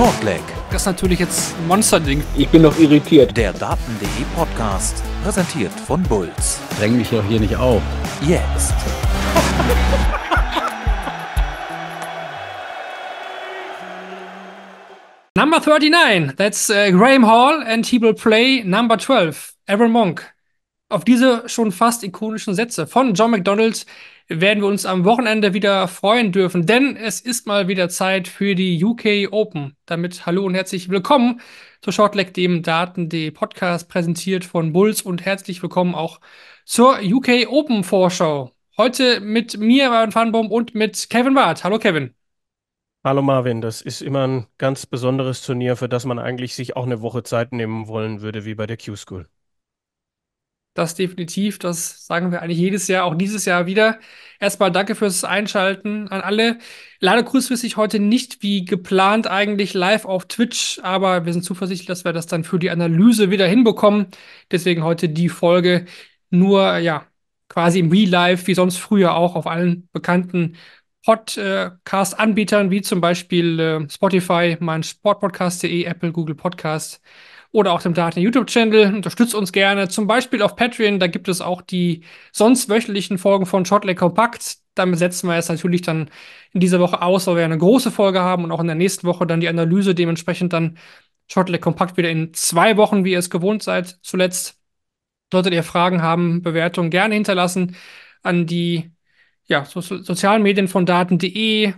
Shortleg. Das ist natürlich jetzt ein Monsterding. Ich bin noch irritiert. Der Daten.de Podcast, präsentiert von Bulls. Dräng mich doch hier nicht auf. Jetzt. number 39, that's uh, Graham Hall and he will play number 12, Aaron Monk. Auf diese schon fast ikonischen Sätze von John McDonald werden wir uns am Wochenende wieder freuen dürfen, denn es ist mal wieder Zeit für die UK Open. Damit hallo und herzlich willkommen zu Shortleg, dem Daten.de Podcast, präsentiert von Bulls und herzlich willkommen auch zur UK Open Vorschau. Heute mit mir, Marvin Fanbaum und mit Kevin Barth. Hallo Kevin. Hallo Marvin, das ist immer ein ganz besonderes Turnier, für das man eigentlich sich auch eine Woche Zeit nehmen wollen würde, wie bei der Q-School. Das definitiv, das sagen wir eigentlich jedes Jahr, auch dieses Jahr wieder. Erstmal danke fürs Einschalten an alle. Leider kurzfristig heute nicht wie geplant eigentlich live auf Twitch, aber wir sind zuversichtlich, dass wir das dann für die Analyse wieder hinbekommen. Deswegen heute die Folge nur, ja, quasi im Real Life, wie sonst früher auch auf allen bekannten Podcast-Anbietern, wie zum Beispiel äh, Spotify, mein Sportpodcast.de, Apple, Google Podcast oder auch dem Daten YouTube-Channel. Unterstützt uns gerne, zum Beispiel auf Patreon. Da gibt es auch die sonst wöchentlichen Folgen von Shotleg Kompakt. Damit setzen wir es natürlich dann in dieser Woche aus, weil wir eine große Folge haben und auch in der nächsten Woche dann die Analyse. Dementsprechend dann Shotleg Kompakt wieder in zwei Wochen, wie ihr es gewohnt seid, zuletzt. Solltet ihr Fragen haben, Bewertungen gerne hinterlassen an die ja, so, sozialen Medien von daten.de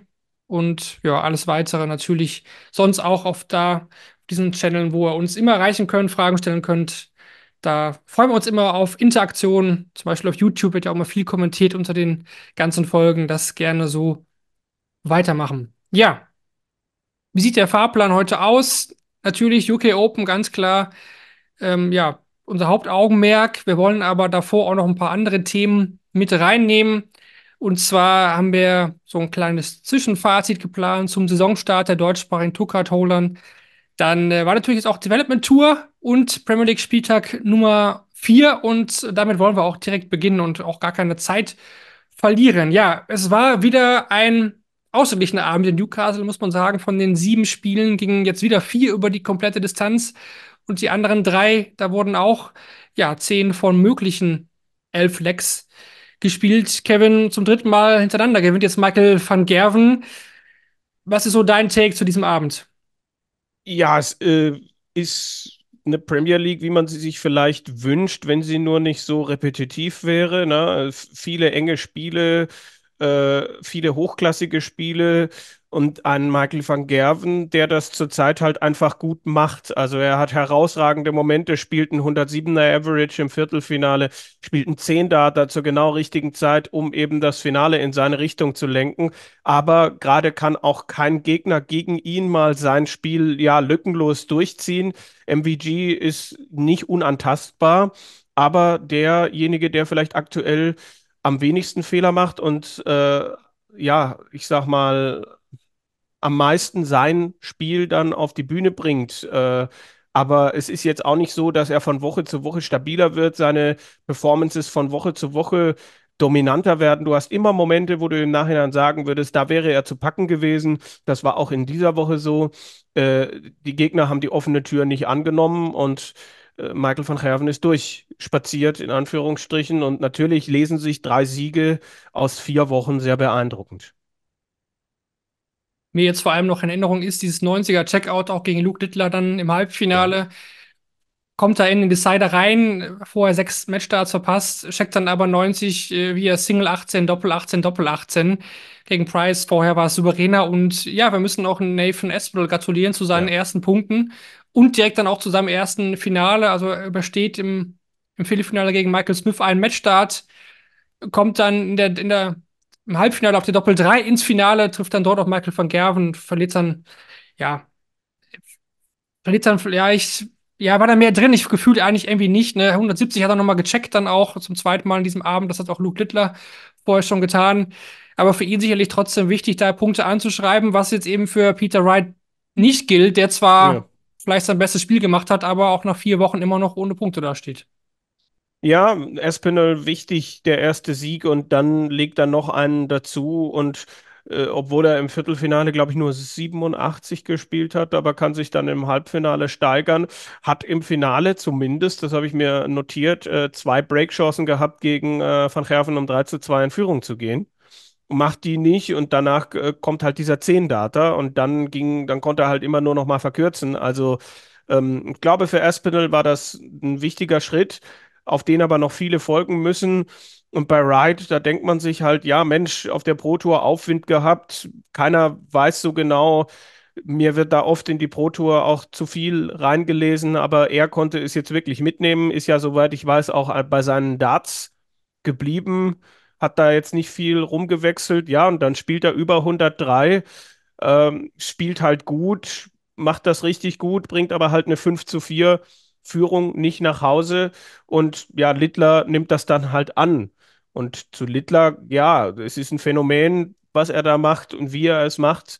und ja, alles weitere natürlich sonst auch auf da diesen Channeln, wo ihr uns immer erreichen könnt, Fragen stellen könnt. Da freuen wir uns immer auf Interaktionen. Zum Beispiel auf YouTube wird ja auch immer viel kommentiert unter den ganzen Folgen. Das gerne so weitermachen. Ja. Wie sieht der Fahrplan heute aus? Natürlich UK Open, ganz klar. Ähm, ja, unser Hauptaugenmerk. Wir wollen aber davor auch noch ein paar andere Themen mit reinnehmen. Und zwar haben wir so ein kleines Zwischenfazit geplant zum Saisonstart der deutschsprachigen Tourcard-Holdern. Dann äh, war natürlich jetzt auch Development Tour und Premier League Spieltag Nummer 4 und damit wollen wir auch direkt beginnen und auch gar keine Zeit verlieren. Ja, es war wieder ein ausgeglichener Abend in Newcastle, muss man sagen. Von den sieben Spielen gingen jetzt wieder vier über die komplette Distanz und die anderen drei, da wurden auch ja, zehn von möglichen elf Lecks gespielt. Kevin zum dritten Mal hintereinander gewinnt jetzt Michael van Gerven. Was ist so dein Take zu diesem Abend? Ja, es äh, ist eine Premier League, wie man sie sich vielleicht wünscht, wenn sie nur nicht so repetitiv wäre. Ne? Viele enge Spiele, äh, viele hochklassige Spiele, und einen Michael van Gerven, der das zurzeit halt einfach gut macht. Also er hat herausragende Momente, spielt ein 107er Average im Viertelfinale, spielt ein 10 Data zur genau richtigen Zeit, um eben das Finale in seine Richtung zu lenken. Aber gerade kann auch kein Gegner gegen ihn mal sein Spiel ja lückenlos durchziehen. MVG ist nicht unantastbar, aber derjenige, der vielleicht aktuell am wenigsten Fehler macht und äh, ja, ich sag mal, am meisten sein Spiel dann auf die Bühne bringt. Äh, aber es ist jetzt auch nicht so, dass er von Woche zu Woche stabiler wird, seine Performances von Woche zu Woche dominanter werden. Du hast immer Momente, wo du im Nachhinein sagen würdest, da wäre er zu packen gewesen. Das war auch in dieser Woche so. Äh, die Gegner haben die offene Tür nicht angenommen und äh, Michael van Gerven ist durchspaziert, in Anführungsstrichen. Und natürlich lesen sich drei Siege aus vier Wochen sehr beeindruckend mir jetzt vor allem noch in Erinnerung ist, dieses 90er-Checkout auch gegen Luke Littler dann im Halbfinale. Ja. Kommt da in den Decider rein, vorher sechs Matchstarts verpasst, checkt dann aber 90 äh, via Single 18, Doppel 18, Doppel 18 gegen Price. Vorher war es souveräner und ja, wir müssen auch Nathan Espinel gratulieren zu seinen ja. ersten Punkten und direkt dann auch zu seinem ersten Finale. Also er übersteht im, im Viertelfinale gegen Michael Smith einen Matchstart, kommt dann in der, in der im Halbfinale auf der Doppel 3 ins Finale, trifft dann dort auf Michael van Gerven, verliert dann, ja, verliert dann vielleicht, ja, war da mehr drin. Ich gefühlt eigentlich irgendwie nicht. Ne? 170 hat er nochmal gecheckt, dann auch zum zweiten Mal in diesem Abend. Das hat auch Luke Littler vorher schon getan. Aber für ihn sicherlich trotzdem wichtig, da Punkte anzuschreiben, was jetzt eben für Peter Wright nicht gilt, der zwar ja. vielleicht sein bestes Spiel gemacht hat, aber auch nach vier Wochen immer noch ohne Punkte dasteht. Ja, Espinel wichtig, der erste Sieg und dann legt er noch einen dazu und äh, obwohl er im Viertelfinale, glaube ich, nur 87 gespielt hat, aber kann sich dann im Halbfinale steigern, hat im Finale zumindest, das habe ich mir notiert, äh, zwei Breakchancen gehabt gegen äh, Van Gerven, um 3 zu 2 in Führung zu gehen macht die nicht und danach äh, kommt halt dieser 10 Data und dann ging, dann konnte er halt immer nur noch mal verkürzen. Also ähm, ich glaube, für Espinel war das ein wichtiger Schritt auf den aber noch viele folgen müssen. Und bei Ride, da denkt man sich halt, ja, Mensch, auf der Pro Tour Aufwind gehabt, keiner weiß so genau. Mir wird da oft in die Pro Tour auch zu viel reingelesen, aber er konnte es jetzt wirklich mitnehmen, ist ja, soweit ich weiß, auch bei seinen Darts geblieben, hat da jetzt nicht viel rumgewechselt. Ja, und dann spielt er über 103, ähm, spielt halt gut, macht das richtig gut, bringt aber halt eine 5 zu 4 Führung nicht nach Hause und ja, Littler nimmt das dann halt an. Und zu Littler, ja, es ist ein Phänomen, was er da macht und wie er es macht.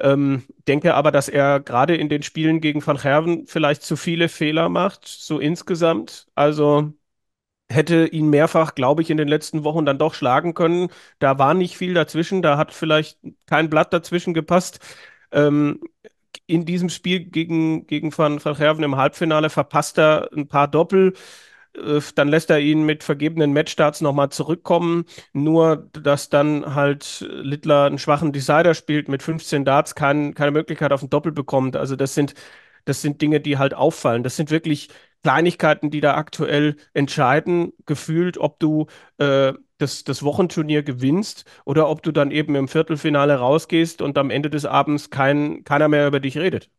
Ähm, denke aber, dass er gerade in den Spielen gegen Van Herven vielleicht zu viele Fehler macht, so insgesamt. Also hätte ihn mehrfach, glaube ich, in den letzten Wochen dann doch schlagen können. Da war nicht viel dazwischen, da hat vielleicht kein Blatt dazwischen gepasst. Ähm, in diesem Spiel gegen, gegen Van, Van Gerven im Halbfinale verpasst er ein paar Doppel. Äh, dann lässt er ihn mit vergebenen Matchstarts nochmal zurückkommen. Nur, dass dann halt Littler einen schwachen Decider spielt, mit 15 Darts kein, keine Möglichkeit auf ein Doppel bekommt. Also, das sind, das sind Dinge, die halt auffallen. Das sind wirklich Kleinigkeiten, die da aktuell entscheiden, gefühlt, ob du äh, das, das Wochenturnier gewinnst oder ob du dann eben im Viertelfinale rausgehst und am Ende des Abends kein, keiner mehr über dich redet.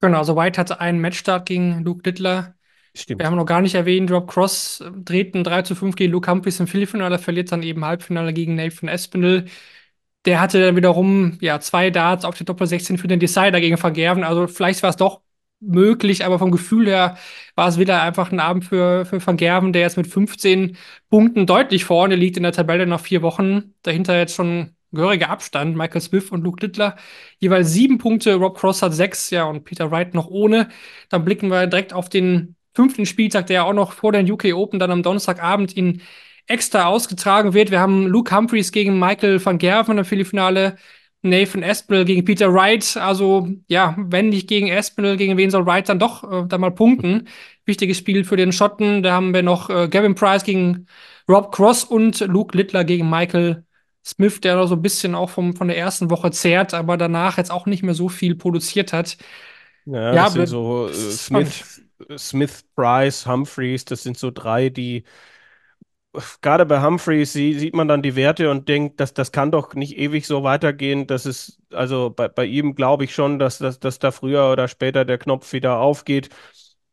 Genau, also White hatte einen Matchstart gegen Luke Littler. Stimmt. Wir haben noch gar nicht erwähnt, Rob Cross dreht ein 3 zu 5 gegen Luke Humphries im Viertelfinale, verliert dann eben Halbfinale gegen Nathan Espinel. Der hatte dann wiederum ja, zwei Darts auf der Doppel 16 für den Decider gegen Vergerven. Also vielleicht war es doch möglich, aber vom Gefühl her war es wieder einfach ein Abend für, für Van Gerven, der jetzt mit 15 Punkten deutlich vorne liegt in der Tabelle nach vier Wochen. Dahinter jetzt schon gehöriger Abstand. Michael Smith und Luke Littler jeweils sieben Punkte, Rob Cross hat sechs, ja, und Peter Wright noch ohne. Dann blicken wir direkt auf den fünften Spieltag, der ja auch noch vor den UK Open dann am Donnerstagabend in extra ausgetragen wird. Wir haben Luke Humphreys gegen Michael van Gerven im Viertelfinale, Nathan Aspinall gegen Peter Wright. Also ja, wenn nicht gegen Aspinall, gegen wen soll Wright dann doch äh, dann mal punkten? Wichtiges Spiel für den Schotten. Da haben wir noch äh, Gavin Price gegen Rob Cross und Luke Littler gegen Michael Smith, der noch so ein bisschen auch vom, von der ersten Woche zehrt, aber danach jetzt auch nicht mehr so viel produziert hat. Ja, ja das sind so äh, Smith, Smith, Price, Humphreys, das sind so drei, die gerade bei Humphreys sieht man dann die Werte und denkt, dass das kann doch nicht ewig so weitergehen. Das ist, also bei, bei ihm glaube ich schon, dass, dass, dass da früher oder später der Knopf wieder aufgeht.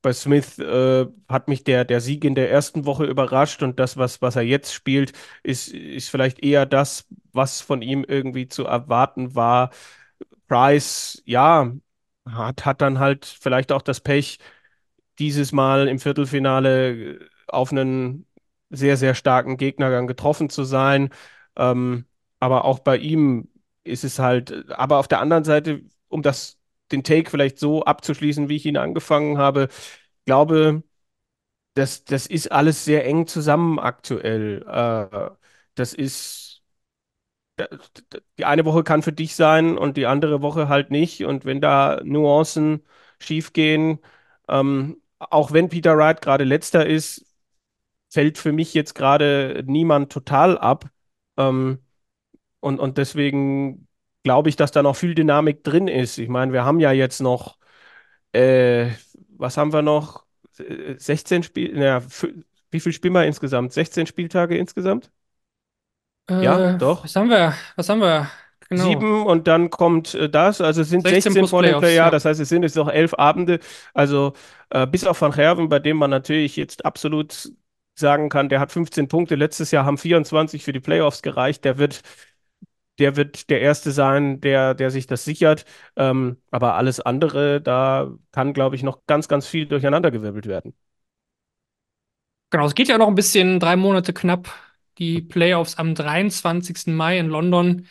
Bei Smith äh, hat mich der, der Sieg in der ersten Woche überrascht und das, was, was er jetzt spielt, ist, ist vielleicht eher das, was von ihm irgendwie zu erwarten war. Price, ja, hat, hat dann halt vielleicht auch das Pech, dieses Mal im Viertelfinale auf einen sehr, sehr starken Gegnergang getroffen zu sein. Ähm, aber auch bei ihm ist es halt, aber auf der anderen Seite, um das, den Take vielleicht so abzuschließen, wie ich ihn angefangen habe, glaube, das, das ist alles sehr eng zusammen aktuell. Äh, das ist, die eine Woche kann für dich sein und die andere Woche halt nicht. Und wenn da Nuancen schiefgehen, ähm, auch wenn Peter Wright gerade letzter ist, fällt für mich jetzt gerade niemand total ab. Ähm, und, und deswegen glaube ich, dass da noch viel Dynamik drin ist. Ich meine, wir haben ja jetzt noch, äh, was haben wir noch? 16 Spiel, naja, wie viel spielen wir insgesamt? 16 Spieltage insgesamt? Äh, ja, doch. Was haben wir? Was haben wir? Genau. Sieben und dann kommt äh, das, also es sind 16, 16 von den Playoffs, das heißt, es sind jetzt noch elf Abende, also äh, bis auf Van Herven, bei dem man natürlich jetzt absolut sagen kann, der hat 15 Punkte, letztes Jahr haben 24 für die Playoffs gereicht, der wird, der wird der Erste sein, der, der sich das sichert. Ähm, aber alles andere, da kann, glaube ich, noch ganz, ganz viel durcheinandergewirbelt werden. Genau, es geht ja noch ein bisschen, drei Monate knapp, die Playoffs am 23. Mai in London.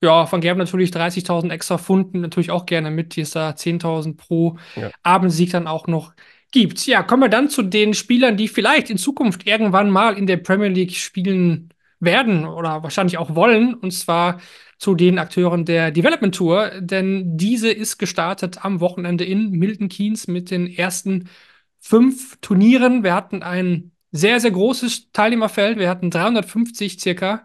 Ja, Van Gerben natürlich 30.000 extra Funden, natürlich auch gerne mit, Hier ist da 10.000 pro ja. Abendsieg dann auch noch gibt's. Ja, kommen wir dann zu den Spielern, die vielleicht in Zukunft irgendwann mal in der Premier League spielen werden oder wahrscheinlich auch wollen. Und zwar zu den Akteuren der Development Tour, denn diese ist gestartet am Wochenende in Milton Keynes mit den ersten fünf Turnieren. Wir hatten ein sehr, sehr großes Teilnehmerfeld. Wir hatten 350 circa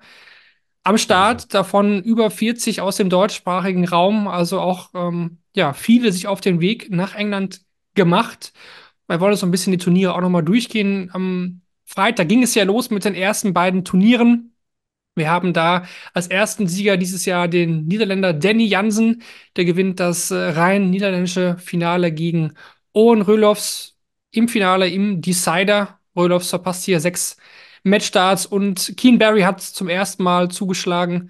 am Start, mhm. davon über 40 aus dem deutschsprachigen Raum, also auch ähm, ja, viele sich auf den Weg nach England gemacht. Wir wollen so ein bisschen die Turniere auch nochmal durchgehen. Am Freitag ging es ja los mit den ersten beiden Turnieren. Wir haben da als ersten Sieger dieses Jahr den Niederländer Danny Jansen. Der gewinnt das äh, rein niederländische Finale gegen Owen Röloffs im Finale im Decider. Röloffs verpasst hier sechs Matchstarts und Keen Barry hat zum ersten Mal zugeschlagen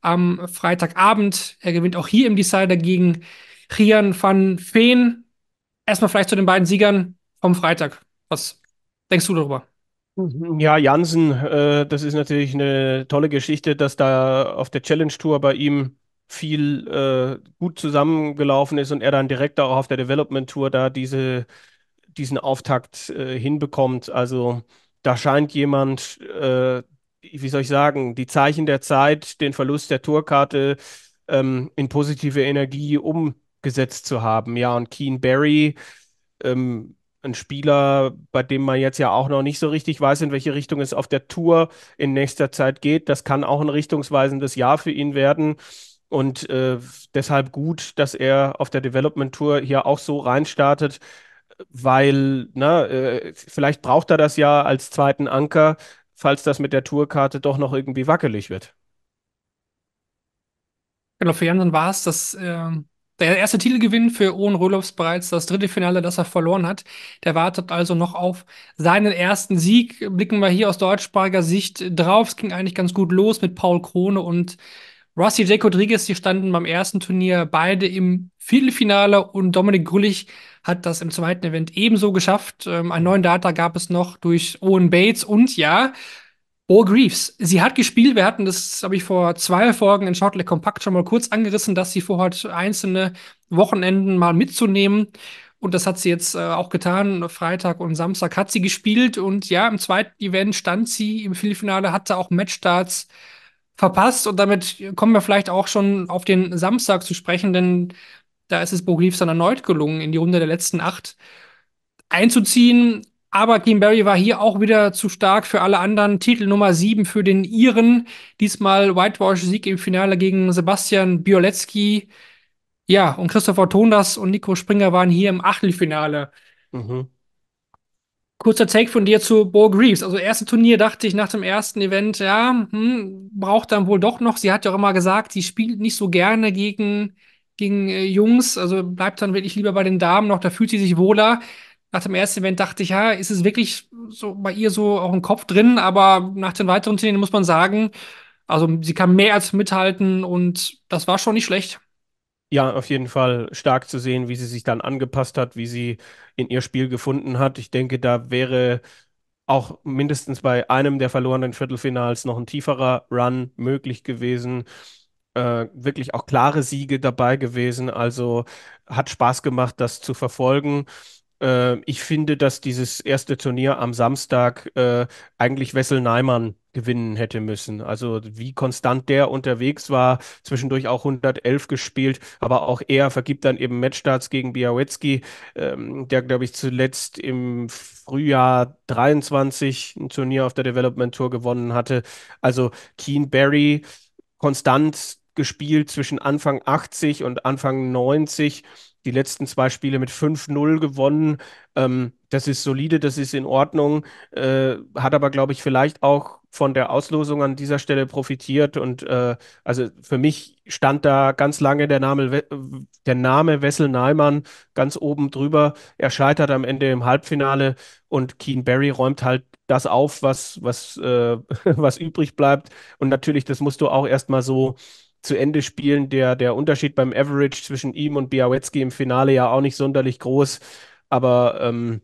am Freitagabend. Er gewinnt auch hier im Decider gegen Rian van Veen erstmal vielleicht zu den beiden Siegern vom Freitag. Was denkst du darüber? Ja, Jansen, äh, das ist natürlich eine tolle Geschichte, dass da auf der Challenge Tour bei ihm viel äh, gut zusammengelaufen ist und er dann direkt auch auf der Development Tour da diese, diesen Auftakt äh, hinbekommt. Also da scheint jemand, äh, wie soll ich sagen, die Zeichen der Zeit, den Verlust der Tourkarte ähm, in positive Energie um gesetzt zu haben. Ja, und Keen Barry, ähm, ein Spieler, bei dem man jetzt ja auch noch nicht so richtig weiß, in welche Richtung es auf der Tour in nächster Zeit geht. Das kann auch ein richtungsweisendes Jahr für ihn werden. Und äh, deshalb gut, dass er auf der Development Tour hier auch so reinstartet, weil na, ne, äh, vielleicht braucht er das ja als zweiten Anker, falls das mit der Tourkarte doch noch irgendwie wackelig wird. Genau, für Jansen war es das äh, der erste Titelgewinn für Owen Röloffs bereits das dritte Finale, das er verloren hat. Der wartet also noch auf seinen ersten Sieg. Blicken wir hier aus deutschsprachiger Sicht drauf. Es ging eigentlich ganz gut los mit Paul Krone und Rusty J. Rodriguez. Die standen beim ersten Turnier beide im Viertelfinale und Dominik Grüllich hat das im zweiten Event ebenso geschafft. Ähm, einen neuen Data gab es noch durch Owen Bates und ja, Bo Greaves, sie hat gespielt. Wir hatten das, habe ich vor zwei Folgen in Shortleg Compact schon mal kurz angerissen, dass sie vorhat, einzelne Wochenenden mal mitzunehmen. Und das hat sie jetzt äh, auch getan. Freitag und Samstag hat sie gespielt. Und ja, im zweiten Event stand sie im Viertelfinale, hatte auch Matchstarts verpasst. Und damit kommen wir vielleicht auch schon auf den Samstag zu sprechen, denn da ist es Bo Greaves dann erneut gelungen, in die Runde der letzten acht einzuziehen aber Kim Barry war hier auch wieder zu stark für alle anderen. Titel Nummer 7 für den Iren. Diesmal Whitewash-Sieg im Finale gegen Sebastian Biolecki. Ja, und Christopher Tondas und Nico Springer waren hier im Achtelfinale. Mhm. Kurzer Take von dir zu Bo Greaves. Also, erste Turnier dachte ich nach dem ersten Event, ja, hm, braucht dann wohl doch noch. Sie hat ja auch immer gesagt, sie spielt nicht so gerne gegen, gegen äh, Jungs. Also, bleibt dann wirklich lieber bei den Damen noch. Da fühlt sie sich wohler nach dem ersten Event dachte ich, ja, ist es wirklich so bei ihr so auch im Kopf drin, aber nach den weiteren Turnieren muss man sagen, also sie kann mehr als mithalten und das war schon nicht schlecht. Ja, auf jeden Fall stark zu sehen, wie sie sich dann angepasst hat, wie sie in ihr Spiel gefunden hat. Ich denke, da wäre auch mindestens bei einem der verlorenen Viertelfinals noch ein tieferer Run möglich gewesen. Äh, wirklich auch klare Siege dabei gewesen. Also hat Spaß gemacht, das zu verfolgen. Äh, ich finde, dass dieses erste Turnier am Samstag äh, eigentlich Wessel Neimann gewinnen hätte müssen. Also wie konstant der unterwegs war, zwischendurch auch 111 gespielt, aber auch er vergibt dann eben Matchstarts gegen Białecki, ähm, der glaube ich zuletzt im Frühjahr 23 ein Turnier auf der Development Tour gewonnen hatte. Also Keen Barry konstant gespielt zwischen Anfang 80 und Anfang 90 die letzten zwei Spiele mit 5-0 gewonnen. Ähm, das ist solide, das ist in Ordnung. Äh, hat aber, glaube ich, vielleicht auch von der Auslosung an dieser Stelle profitiert. Und äh, also für mich stand da ganz lange der Name, der Name Wessel Neimann ganz oben drüber. Er scheitert am Ende im Halbfinale und Keen Berry räumt halt das auf, was, was, äh, was übrig bleibt. Und natürlich, das musst du auch erstmal so zu Ende spielen. Der, der Unterschied beim Average zwischen ihm und Biawetzki im Finale ja auch nicht sonderlich groß, aber ähm,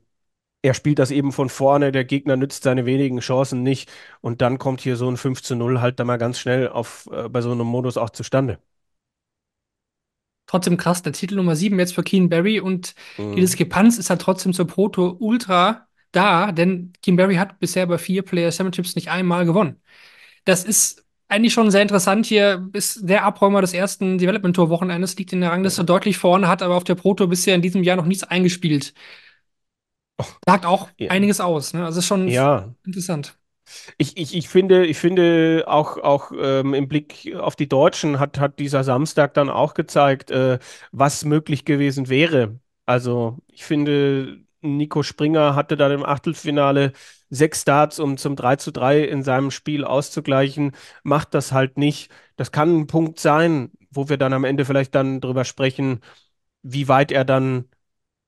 er spielt das eben von vorne, der Gegner nützt seine wenigen Chancen nicht und dann kommt hier so ein 5 zu 0 halt dann mal ganz schnell auf, äh, bei so einem Modus auch zustande. Trotzdem krass, der Titel Nummer 7 jetzt für Keen Barry und mhm. die Diskrepanz ist halt trotzdem zur Proto ultra da, denn Keen Barry hat bisher bei vier Player Championships nicht einmal gewonnen. Das ist eigentlich schon sehr interessant hier, ist der Abräumer des ersten Development Tour Wochenendes, liegt in der Rangliste ja. deutlich vorne, hat aber auf der Proto bisher in diesem Jahr noch nichts eingespielt. Sagt auch ja. einiges aus, ne? Also ist schon ja. interessant. Ich, ich, ich finde, ich finde auch, auch ähm, im Blick auf die Deutschen hat, hat dieser Samstag dann auch gezeigt, äh, was möglich gewesen wäre. Also ich finde, Nico Springer hatte dann im Achtelfinale sechs Starts, um zum 3 zu 3 in seinem Spiel auszugleichen, macht das halt nicht. Das kann ein Punkt sein, wo wir dann am Ende vielleicht dann drüber sprechen, wie weit er dann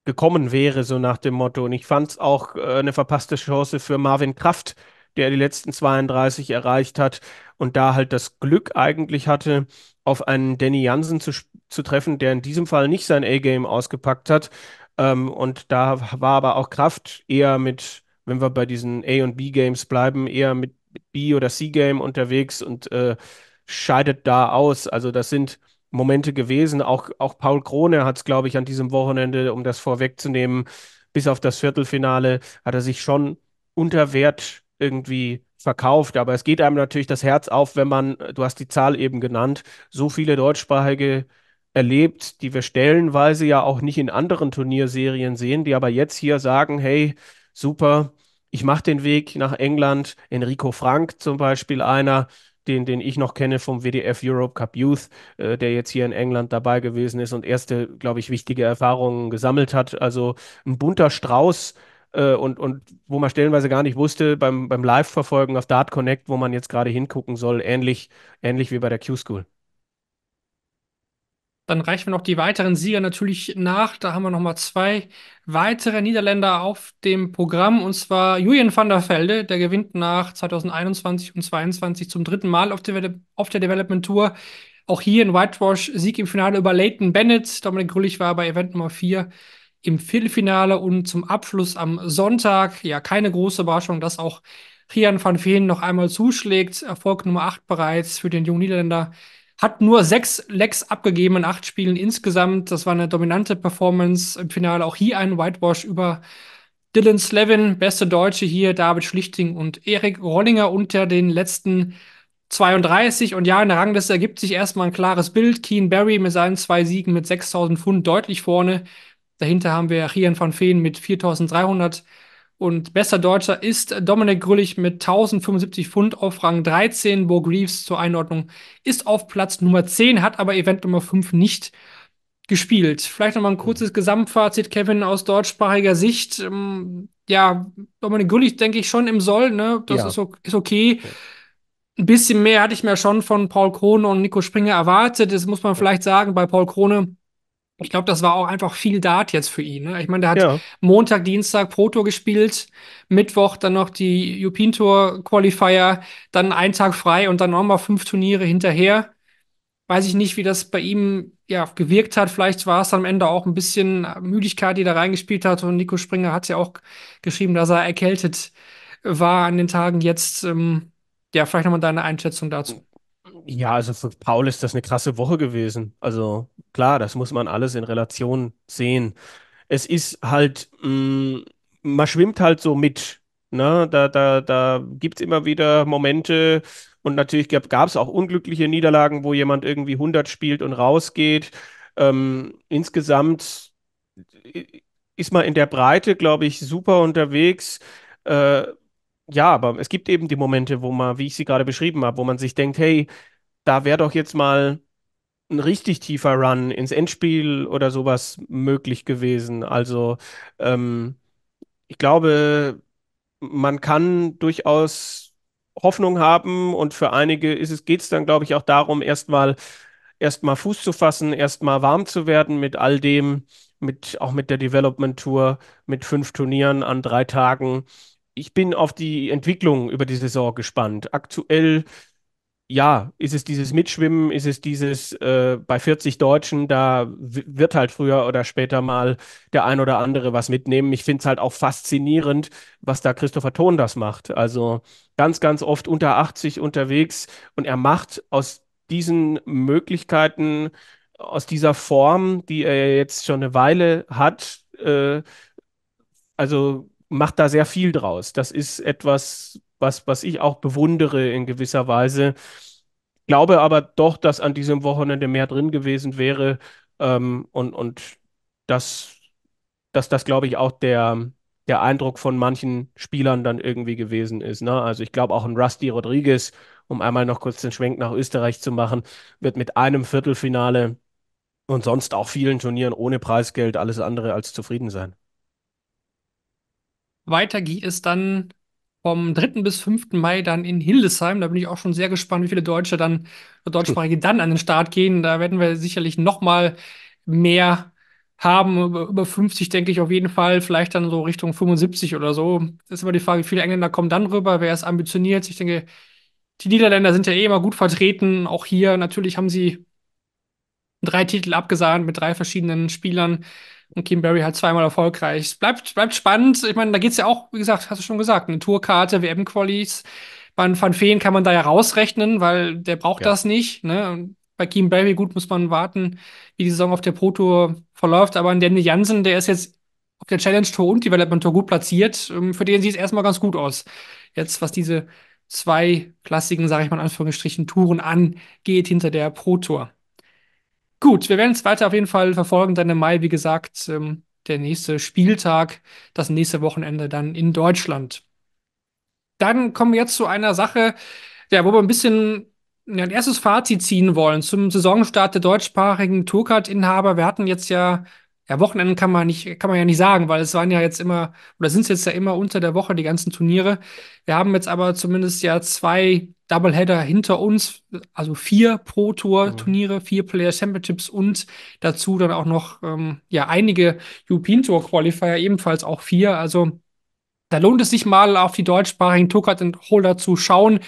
gekommen wäre, so nach dem Motto. Und ich fand es auch äh, eine verpasste Chance für Marvin Kraft, der die letzten 32 erreicht hat und da halt das Glück eigentlich hatte, auf einen Danny Jansen zu, zu treffen, der in diesem Fall nicht sein A-Game ausgepackt hat, ähm, und da war aber auch Kraft eher mit, wenn wir bei diesen A- und B-Games bleiben, eher mit B- oder C-Game unterwegs und äh, scheidet da aus. Also das sind Momente gewesen. Auch, auch Paul Krone hat es, glaube ich, an diesem Wochenende, um das vorwegzunehmen, bis auf das Viertelfinale, hat er sich schon unter Wert irgendwie verkauft. Aber es geht einem natürlich das Herz auf, wenn man, du hast die Zahl eben genannt, so viele deutschsprachige erlebt, die wir stellenweise ja auch nicht in anderen Turnierserien sehen, die aber jetzt hier sagen, hey, super, ich mache den Weg nach England. Enrico Frank zum Beispiel einer, den, den ich noch kenne vom WDF Europe Cup Youth, äh, der jetzt hier in England dabei gewesen ist und erste, glaube ich, wichtige Erfahrungen gesammelt hat. Also ein bunter Strauß äh, und, und wo man stellenweise gar nicht wusste, beim, beim Live-Verfolgen auf Dart Connect, wo man jetzt gerade hingucken soll, ähnlich, ähnlich wie bei der Q-School. Dann reichen wir noch die weiteren Sieger natürlich nach. Da haben wir nochmal zwei weitere Niederländer auf dem Programm. Und zwar Julian van der Velde, der gewinnt nach 2021 und 2022 zum dritten Mal auf der, auf der Development Tour. Auch hier in Whitewash Sieg im Finale über Leighton Bennett. Dominik Grüllich war bei Event Nummer 4 im Viertelfinale und zum Abschluss am Sonntag. Ja, keine große Überraschung, dass auch Rian van Veen noch einmal zuschlägt. Erfolg Nummer 8 bereits für den jungen Niederländer hat nur sechs Lecks abgegeben in acht Spielen insgesamt. Das war eine dominante Performance im Finale. Auch hier ein Whitewash über Dylan Slevin, beste Deutsche hier, David Schlichting und Erik Rollinger unter den letzten 32. Und ja, in der Rangliste ergibt sich erstmal ein klares Bild. Keen Barry mit seinen zwei Siegen mit 6000 Pfund deutlich vorne. Dahinter haben wir Rian van Feen mit 4300 und bester Deutscher ist Dominik Grüllig mit 1075 Pfund auf Rang 13. Bo Greaves zur Einordnung ist auf Platz Nummer 10, hat aber Event Nummer 5 nicht gespielt. Vielleicht nochmal ein kurzes Gesamtfazit, Kevin, aus deutschsprachiger Sicht. Ähm, ja, Dominik Grüllig denke ich schon im Soll, ne? Das ja. ist, okay. Ein bisschen mehr hatte ich mir schon von Paul Krone und Nico Springer erwartet. Das muss man vielleicht sagen, bei Paul Krone ich glaube, das war auch einfach viel Dart jetzt für ihn. Ne? Ich meine, der hat ja. Montag, Dienstag Pro Tour gespielt, Mittwoch dann noch die European Tour Qualifier, dann einen Tag frei und dann nochmal fünf Turniere hinterher. Weiß ich nicht, wie das bei ihm ja, gewirkt hat. Vielleicht war es am Ende auch ein bisschen Müdigkeit, die da reingespielt hat. Und Nico Springer hat ja auch geschrieben, dass er erkältet war an den Tagen jetzt. Ähm, ja, vielleicht nochmal deine Einschätzung dazu. Ja, also für Paul ist das eine krasse Woche gewesen. Also klar, das muss man alles in Relation sehen. Es ist halt, mh, mm, man schwimmt halt so mit. Ne? Da, da, da gibt es immer wieder Momente und natürlich gab es auch unglückliche Niederlagen, wo jemand irgendwie 100 spielt und rausgeht. Ähm, insgesamt äh, ist man in der Breite, glaube ich, super unterwegs. Äh, ja, aber es gibt eben die Momente, wo man, wie ich sie gerade beschrieben habe, wo man sich denkt, hey, da wäre doch jetzt mal ein richtig tiefer Run ins Endspiel oder sowas möglich gewesen. Also ähm, ich glaube, man kann durchaus Hoffnung haben und für einige ist es geht es dann, glaube ich, auch darum, erstmal erstmal Fuß zu fassen, erstmal warm zu werden mit all dem, mit auch mit der Development Tour, mit fünf Turnieren an drei Tagen. Ich bin auf die Entwicklung über die Saison gespannt. Aktuell ja, ist es dieses Mitschwimmen, ist es dieses äh, bei 40 Deutschen, da wird halt früher oder später mal der ein oder andere was mitnehmen. Ich finde es halt auch faszinierend, was da Christopher Thon das macht. Also ganz, ganz oft unter 80 unterwegs und er macht aus diesen Möglichkeiten, aus dieser Form, die er jetzt schon eine Weile hat, äh, also macht da sehr viel draus. Das ist etwas, was, was ich auch bewundere in gewisser Weise. Glaube aber doch, dass an diesem Wochenende mehr drin gewesen wäre ähm, und, und dass, dass das, glaube ich, auch der, der Eindruck von manchen Spielern dann irgendwie gewesen ist. Ne? Also ich glaube auch ein Rusty Rodriguez, um einmal noch kurz den Schwenk nach Österreich zu machen, wird mit einem Viertelfinale und sonst auch vielen Turnieren ohne Preisgeld alles andere als zufrieden sein. Weiter geht es dann vom 3. bis 5. Mai dann in Hildesheim. Da bin ich auch schon sehr gespannt, wie viele Deutsche dann, Deutschsprachige hm. dann an den Start gehen. Da werden wir sicherlich noch mal mehr haben. Über 50 denke ich auf jeden Fall, vielleicht dann so Richtung 75 oder so. Das ist immer die Frage, wie viele Engländer kommen dann rüber, wer ist ambitioniert. Ich denke, die Niederländer sind ja eh immer gut vertreten. Auch hier natürlich haben sie drei Titel abgesahnt mit drei verschiedenen Spielern. Und Kim Barry halt zweimal erfolgreich. Es bleibt, bleibt spannend. Ich meine, da geht's ja auch, wie gesagt, hast du schon gesagt, eine Tourkarte, WM-Qualis. Van, Van Feen kann man da ja rausrechnen, weil der braucht ja. das nicht. Ne? Und bei Kim Barry, gut, muss man warten, wie die Saison auf der Pro Tour verläuft. Aber an Danny Jansen, der ist jetzt auf der Challenge Tour und Development Tour gut platziert. Ähm, für den sieht es erstmal ganz gut aus. Jetzt, was diese zwei klassischen, sage ich mal in Anführungsstrichen, Touren angeht hinter der Pro Tour. Gut, wir werden es weiter auf jeden Fall verfolgen, dann im Mai, wie gesagt, ähm, der nächste Spieltag, das nächste Wochenende dann in Deutschland. Dann kommen wir jetzt zu einer Sache, ja, wo wir ein bisschen ja, ein erstes Fazit ziehen wollen zum Saisonstart der deutschsprachigen Tourcard-Inhaber. Wir hatten jetzt ja ja, Wochenenden kann man nicht, kann man ja nicht sagen, weil es waren ja jetzt immer, oder sind es jetzt ja immer unter der Woche die ganzen Turniere. Wir haben jetzt aber zumindest ja zwei Doubleheader hinter uns, also vier Pro Tour Turniere, mhm. vier Player Championships und dazu dann auch noch, ähm, ja, einige European Tour Qualifier, ebenfalls auch vier. Also, da lohnt es sich mal auf die deutschsprachigen Tuckert Holder zu schauen,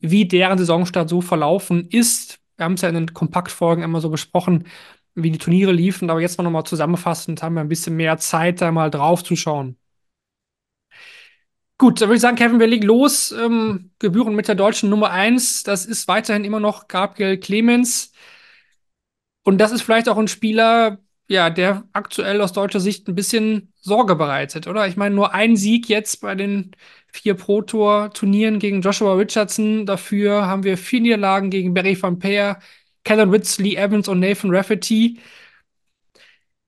wie deren Saisonstart so verlaufen ist. Wir haben es ja in den Kompaktfolgen immer so besprochen wie die Turniere liefen, aber jetzt mal nochmal zusammenfassend haben wir ein bisschen mehr Zeit, da mal drauf zu schauen. Gut, dann würde ich sagen, Kevin, wir legen los. Ähm, Gebühren mit der deutschen Nummer 1. Das ist weiterhin immer noch Gabriel Clemens. Und das ist vielleicht auch ein Spieler, ja, der aktuell aus deutscher Sicht ein bisschen Sorge bereitet, oder? Ich meine, nur ein Sieg jetzt bei den vier Pro-Tour-Turnieren gegen Joshua Richardson. Dafür haben wir vier Niederlagen gegen Barry van Peer, Kellen Ritz, Lee Evans und Nathan Rafferty.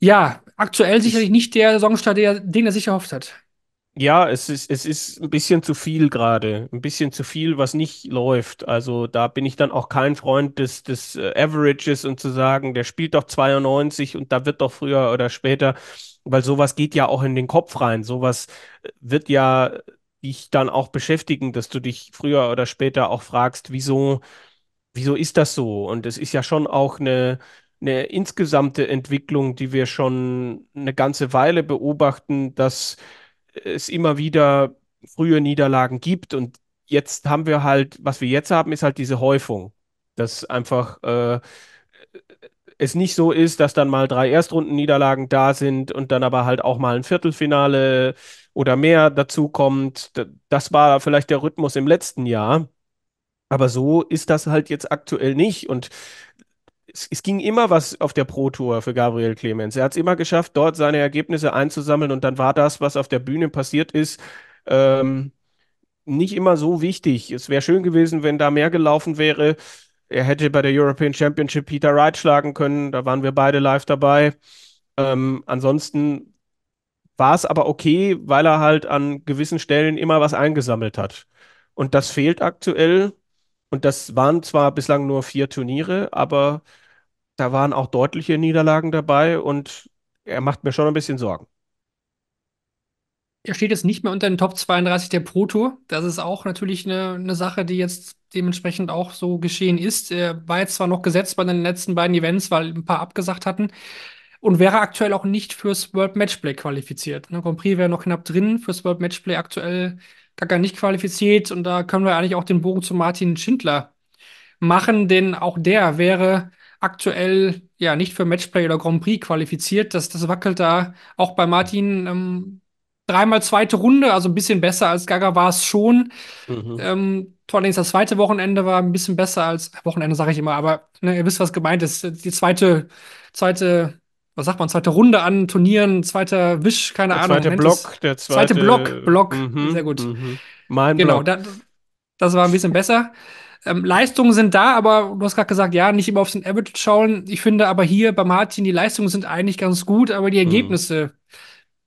Ja, aktuell sicherlich nicht der Saisonstart, der, den er sich erhofft hat. Ja, es ist, es ist ein bisschen zu viel gerade. Ein bisschen zu viel, was nicht läuft. Also da bin ich dann auch kein Freund des, des äh, Averages und zu sagen, der spielt doch 92 und da wird doch früher oder später, weil sowas geht ja auch in den Kopf rein. Sowas äh, wird ja dich dann auch beschäftigen, dass du dich früher oder später auch fragst, wieso wieso ist das so? Und es ist ja schon auch eine, eine insgesamte Entwicklung, die wir schon eine ganze Weile beobachten, dass es immer wieder frühe Niederlagen gibt und jetzt haben wir halt, was wir jetzt haben, ist halt diese Häufung, dass einfach äh, es nicht so ist, dass dann mal drei Erstrundenniederlagen da sind und dann aber halt auch mal ein Viertelfinale oder mehr dazu kommt. Das war vielleicht der Rhythmus im letzten Jahr. Aber so ist das halt jetzt aktuell nicht. Und es, es, ging immer was auf der Pro Tour für Gabriel Clemens. Er hat es immer geschafft, dort seine Ergebnisse einzusammeln. Und dann war das, was auf der Bühne passiert ist, ähm, nicht immer so wichtig. Es wäre schön gewesen, wenn da mehr gelaufen wäre. Er hätte bei der European Championship Peter Wright schlagen können. Da waren wir beide live dabei. Ähm, ansonsten war es aber okay, weil er halt an gewissen Stellen immer was eingesammelt hat. Und das fehlt aktuell. Und das waren zwar bislang nur vier Turniere, aber da waren auch deutliche Niederlagen dabei und er macht mir schon ein bisschen Sorgen. Er steht jetzt nicht mehr unter den Top 32 der Pro Tour. Das ist auch natürlich eine, eine Sache, die jetzt dementsprechend auch so geschehen ist. Er war jetzt zwar noch gesetzt bei den letzten beiden Events, weil ein paar abgesagt hatten und wäre aktuell auch nicht fürs World Matchplay qualifiziert. Ne, Grand Prix wäre noch knapp drin, fürs World Matchplay aktuell Gaga nicht qualifiziert. Und da können wir eigentlich auch den Bogen zu Martin Schindler machen, denn auch der wäre aktuell ja nicht für Matchplay oder Grand Prix qualifiziert. Das, das wackelt da auch bei Martin ähm, dreimal zweite Runde, also ein bisschen besser als Gaga war es schon. Mhm. Ähm, allerdings das zweite Wochenende war ein bisschen besser als Wochenende, sage ich immer, aber ne, ihr wisst, was gemeint ist. Die zweite, zweite was sagt man, zweite Runde an Turnieren, zweiter Wisch, keine der Ahnung. Zweite Block, der zweite, zweite Block, Block, mhm, sehr gut. Mhm. Mein genau, Block. Genau, das war ein bisschen besser. Ähm, Leistungen sind da, aber du hast gerade gesagt, ja, nicht immer auf den Average schauen. Ich finde aber hier bei Martin, die Leistungen sind eigentlich ganz gut, aber die mhm. Ergebnisse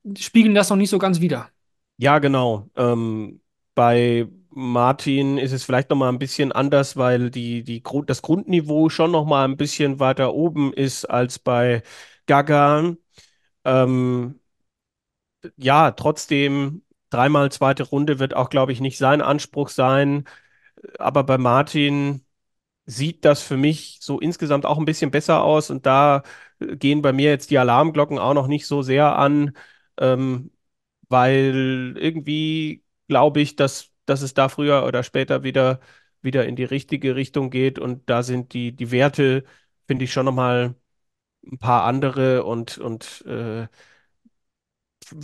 mhm. spiegeln das noch nicht so ganz wider. Ja, genau. Ähm, bei Martin ist es vielleicht nochmal ein bisschen anders, weil die, die Grund, das Grundniveau schon nochmal ein bisschen weiter oben ist als bei Gaga. Ähm, ja, trotzdem, dreimal zweite Runde wird auch, glaube ich, nicht sein Anspruch sein. Aber bei Martin sieht das für mich so insgesamt auch ein bisschen besser aus. Und da gehen bei mir jetzt die Alarmglocken auch noch nicht so sehr an, ähm, weil irgendwie glaube ich, dass dass es da früher oder später wieder, wieder in die richtige Richtung geht. Und da sind die, die Werte, finde ich, schon nochmal ein paar andere und, und äh,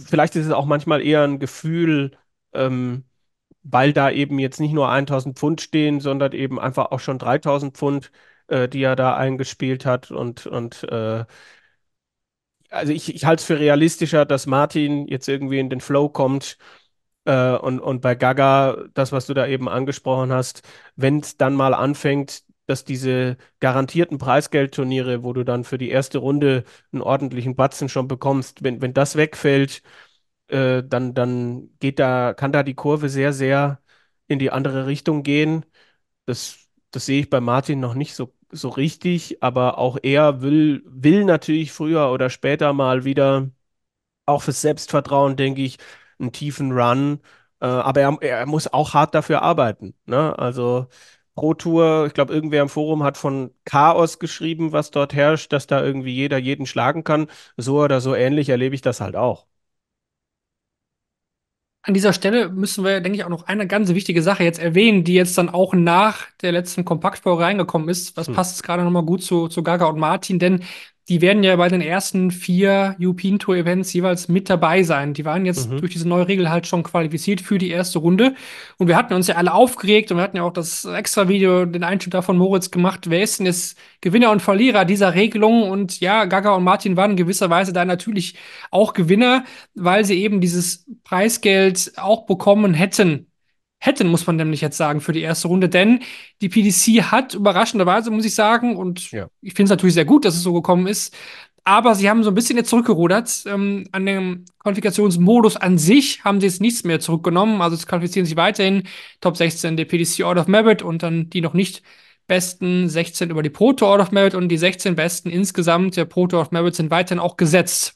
vielleicht ist es auch manchmal eher ein Gefühl, ähm, weil da eben jetzt nicht nur 1000 Pfund stehen, sondern eben einfach auch schon 3000 Pfund, äh, die er da eingespielt hat. Und, und äh, also ich, ich halte es für realistischer, dass Martin jetzt irgendwie in den Flow kommt äh, und, und bei Gaga, das, was du da eben angesprochen hast, wenn es dann mal anfängt, dass diese garantierten Preisgeldturniere, wo du dann für die erste Runde einen ordentlichen Batzen schon bekommst, wenn, wenn das wegfällt, äh, dann, dann geht da, kann da die Kurve sehr, sehr in die andere Richtung gehen. Das, das sehe ich bei Martin noch nicht so, so richtig, aber auch er will, will natürlich früher oder später mal wieder, auch fürs Selbstvertrauen, denke ich, einen tiefen Run. Äh, aber er, er, muss auch hart dafür arbeiten. Ne? Also Pro Tour, ich glaube, irgendwer im Forum hat von Chaos geschrieben, was dort herrscht, dass da irgendwie jeder jeden schlagen kann. So oder so ähnlich erlebe ich das halt auch. An dieser Stelle müssen wir, denke ich, auch noch eine ganz wichtige Sache jetzt erwähnen, die jetzt dann auch nach der letzten Kompaktbau reingekommen ist. Was hm. passt gerade nochmal gut zu, zu Gaga und Martin? Denn die werden ja bei den ersten vier European Tour Events jeweils mit dabei sein. Die waren jetzt mhm. durch diese neue Regel halt schon qualifiziert für die erste Runde. Und wir hatten uns ja alle aufgeregt und wir hatten ja auch das extra Video, den Einschnitt davon Moritz gemacht. Wer ist denn jetzt Gewinner und Verlierer dieser Regelung? Und ja, Gaga und Martin waren in gewisser Weise da natürlich auch Gewinner, weil sie eben dieses Preisgeld auch bekommen hätten hätten, muss man nämlich jetzt sagen, für die erste Runde. Denn die PDC hat überraschenderweise, muss ich sagen, und ja. ich finde es natürlich sehr gut, dass es so gekommen ist, aber sie haben so ein bisschen jetzt zurückgerudert. Ähm, an dem Qualifikationsmodus an sich haben sie jetzt nichts mehr zurückgenommen. Also es qualifizieren sich weiterhin Top 16 der PDC Order of Merit und dann die noch nicht besten 16 über die Proto Order of Merit und die 16 besten insgesamt der Proto Order of Merit sind weiterhin auch gesetzt.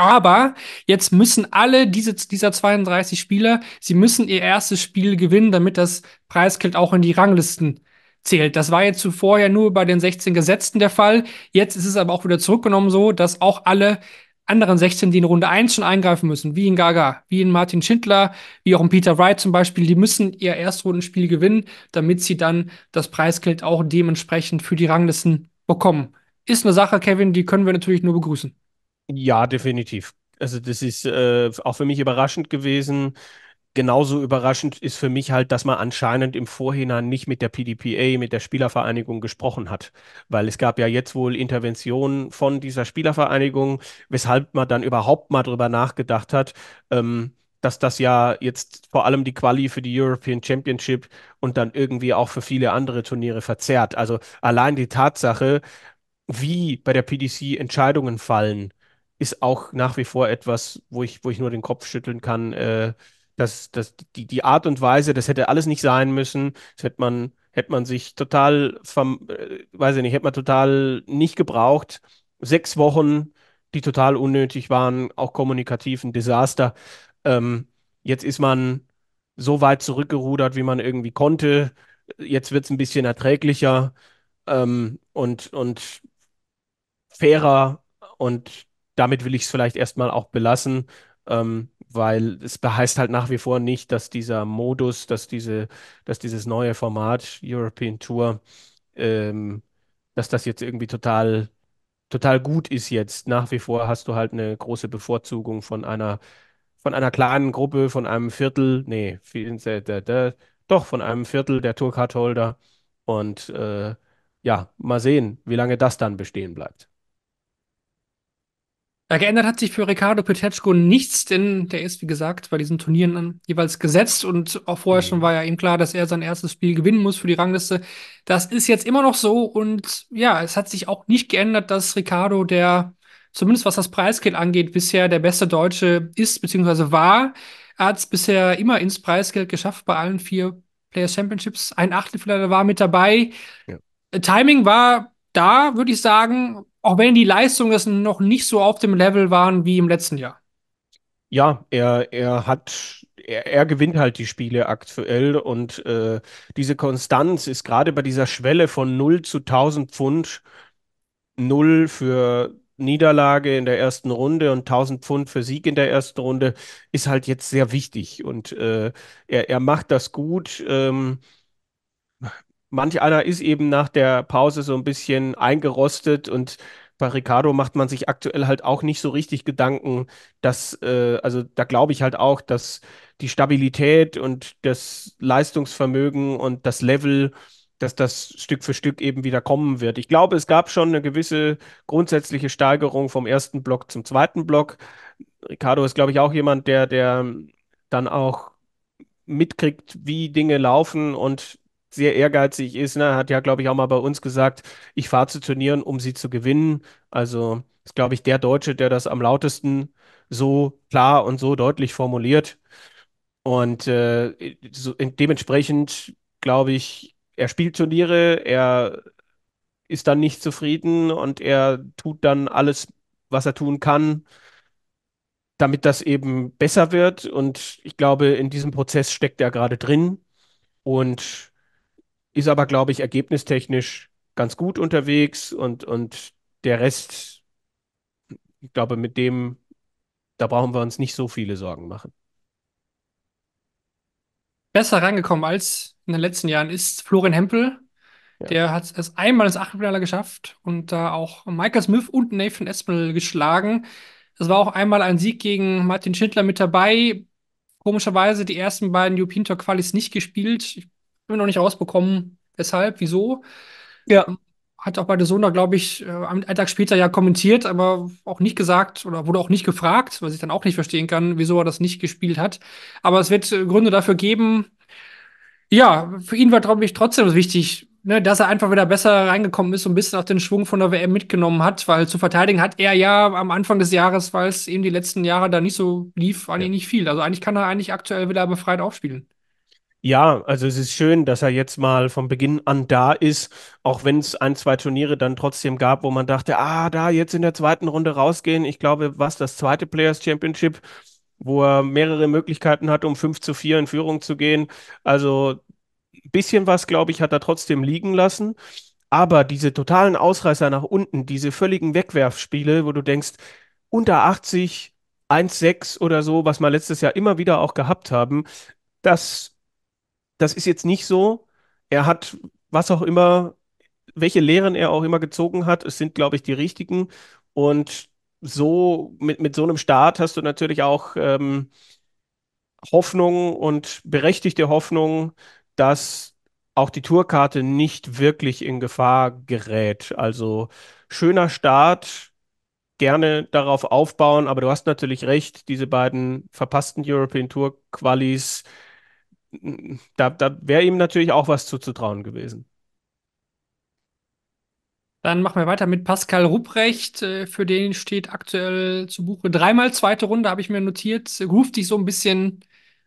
Aber jetzt müssen alle diese, dieser 32 Spieler, sie müssen ihr erstes Spiel gewinnen, damit das Preisgeld auch in die Ranglisten zählt. Das war jetzt zuvor ja nur bei den 16 Gesetzten der Fall. Jetzt ist es aber auch wieder zurückgenommen so, dass auch alle anderen 16, die in Runde 1 schon eingreifen müssen, wie in Gaga, wie in Martin Schindler, wie auch in Peter Wright zum Beispiel, die müssen ihr Erstrundenspiel gewinnen, damit sie dann das Preisgeld auch dementsprechend für die Ranglisten bekommen. Ist eine Sache, Kevin, die können wir natürlich nur begrüßen. Ja, definitiv. Also das ist äh, auch für mich überraschend gewesen. Genauso überraschend ist für mich halt, dass man anscheinend im Vorhinein nicht mit der PDPA, mit der Spielervereinigung gesprochen hat, weil es gab ja jetzt wohl Interventionen von dieser Spielervereinigung, weshalb man dann überhaupt mal drüber nachgedacht hat, ähm, dass das ja jetzt vor allem die Quali für die European Championship und dann irgendwie auch für viele andere Turniere verzerrt. Also allein die Tatsache, wie bei der PDC Entscheidungen fallen, ist auch nach wie vor etwas, wo ich, wo ich nur den Kopf schütteln kann. Äh, dass, dass die, die Art und Weise, das hätte alles nicht sein müssen. Das hätte man, hätte man sich total, vom, äh, weiß ich nicht, hätte man total nicht gebraucht. Sechs Wochen, die total unnötig waren, auch kommunikativ ein Desaster. Ähm, jetzt ist man so weit zurückgerudert, wie man irgendwie konnte. Jetzt wird es ein bisschen erträglicher ähm, und, und fairer und damit will ich es vielleicht erstmal auch belassen, ähm, weil es heißt halt nach wie vor nicht, dass dieser Modus, dass diese, dass dieses neue Format European Tour, ähm, dass das jetzt irgendwie total, total gut ist jetzt. Nach wie vor hast du halt eine große Bevorzugung von einer, von einer kleinen Gruppe, von einem Viertel, nee, doch, von einem Viertel der Tourcard-Holder. Und äh, ja, mal sehen, wie lange das dann bestehen bleibt. Geändert hat sich für Ricardo Petechko nichts, denn der ist, wie gesagt, bei diesen Turnieren jeweils gesetzt und auch vorher schon mhm. war ja ihm klar, dass er sein erstes Spiel gewinnen muss für die Rangliste. Das ist jetzt immer noch so und ja, es hat sich auch nicht geändert, dass Ricardo der, zumindest was das Preisgeld angeht, bisher der beste Deutsche ist bzw. war. Er hat es bisher immer ins Preisgeld geschafft bei allen vier Players Championships. Ein Achtelfinale war mit dabei. Ja. Timing war da, würde ich sagen, auch wenn die Leistungen noch nicht so auf dem Level waren wie im letzten Jahr. Ja, er, er hat, er, er gewinnt halt die Spiele aktuell und äh, diese Konstanz ist gerade bei dieser Schwelle von 0 zu 1000 Pfund, 0 für Niederlage in der ersten Runde und 1000 Pfund für Sieg in der ersten Runde, ist halt jetzt sehr wichtig und äh, er, er macht das gut. Ähm, manch einer ist eben nach der Pause so ein bisschen eingerostet und bei Ricardo macht man sich aktuell halt auch nicht so richtig Gedanken, dass, äh, also da glaube ich halt auch, dass die Stabilität und das Leistungsvermögen und das Level, dass das Stück für Stück eben wieder kommen wird. Ich glaube, es gab schon eine gewisse grundsätzliche Steigerung vom ersten Block zum zweiten Block. Ricardo ist, glaube ich, auch jemand, der, der dann auch mitkriegt, wie Dinge laufen und sehr ehrgeizig ist. Ne? Hat ja, glaube ich, auch mal bei uns gesagt, ich fahre zu Turnieren, um sie zu gewinnen. Also ist, glaube ich, der Deutsche, der das am lautesten so klar und so deutlich formuliert. Und äh, so, dementsprechend, glaube ich, er spielt Turniere, er ist dann nicht zufrieden und er tut dann alles, was er tun kann, damit das eben besser wird. Und ich glaube, in diesem Prozess steckt er gerade drin. Und ist aber, glaube ich, ergebnistechnisch ganz gut unterwegs und, und der Rest, ich glaube, mit dem, da brauchen wir uns nicht so viele Sorgen machen. Besser rangekommen als in den letzten Jahren ist Florian Hempel. Ja. Der hat es einmal ins Achtelfinale geschafft und da auch Michael Smith und Nathan Espinel geschlagen. Es war auch einmal ein Sieg gegen Martin Schindler mit dabei. Komischerweise die ersten beiden European Tour Qualis nicht gespielt. Ich haben wir noch nicht rausbekommen, weshalb, wieso. Ja. Ähm, hat auch bei der Sona, glaube ich, äh, am Alltag später ja kommentiert, aber auch nicht gesagt oder wurde auch nicht gefragt, was ich dann auch nicht verstehen kann, wieso er das nicht gespielt hat. Aber es wird äh, Gründe dafür geben. Ja, für ihn war, glaube ich, trotzdem wichtig, ne, dass er einfach wieder besser reingekommen ist und ein bisschen auch den Schwung von der WM mitgenommen hat, weil zu verteidigen hat er ja am Anfang des Jahres, weil es eben die letzten Jahre da nicht so lief, eigentlich ja. nicht viel. Also eigentlich kann er eigentlich aktuell wieder befreit aufspielen. Ja, also es ist schön, dass er jetzt mal von Beginn an da ist, auch wenn es ein, zwei Turniere dann trotzdem gab, wo man dachte, ah, da jetzt in der zweiten Runde rausgehen. Ich glaube, was das zweite Players Championship, wo er mehrere Möglichkeiten hat, um 5 zu 4 in Führung zu gehen. Also ein bisschen was, glaube ich, hat er trotzdem liegen lassen. Aber diese totalen Ausreißer nach unten, diese völligen Wegwerfspiele, wo du denkst, unter 80, 1,6 oder so, was wir letztes Jahr immer wieder auch gehabt haben, das das ist jetzt nicht so, er hat was auch immer, welche Lehren er auch immer gezogen hat, es sind, glaube ich, die richtigen. Und so, mit, mit so einem Start hast du natürlich auch ähm, Hoffnung und berechtigte Hoffnung, dass auch die Tourkarte nicht wirklich in Gefahr gerät. Also schöner Start, gerne darauf aufbauen, aber du hast natürlich recht, diese beiden verpassten European Tour Qualis da, da wäre ihm natürlich auch was zuzutrauen gewesen. Dann machen wir weiter mit Pascal Rupprecht. Äh, für den steht aktuell zu Buche dreimal zweite Runde, habe ich mir notiert. Ruft dich so ein bisschen,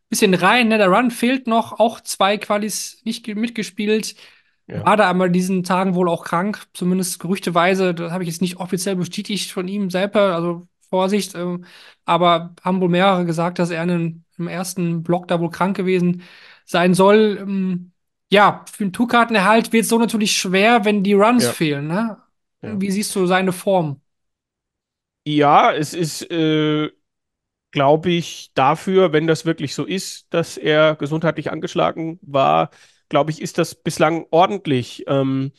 bisschen rein. Ne? Der Run fehlt noch, auch zwei Qualis nicht mitgespielt. Ja. War da aber diesen Tagen wohl auch krank, zumindest gerüchteweise. Das habe ich jetzt nicht offiziell bestätigt von ihm selber. Also Vorsicht. Ähm, aber haben wohl mehrere gesagt, dass er einen, im ersten Block da wohl krank gewesen sein soll. Ähm, ja, für den Tourkartenerhalt wird es so natürlich schwer, wenn die Runs ja. fehlen. Ne? Ja. Wie siehst du seine Form? Ja, es ist, äh, glaube ich, dafür, wenn das wirklich so ist, dass er gesundheitlich angeschlagen war, glaube ich, ist das bislang ordentlich. Ähm,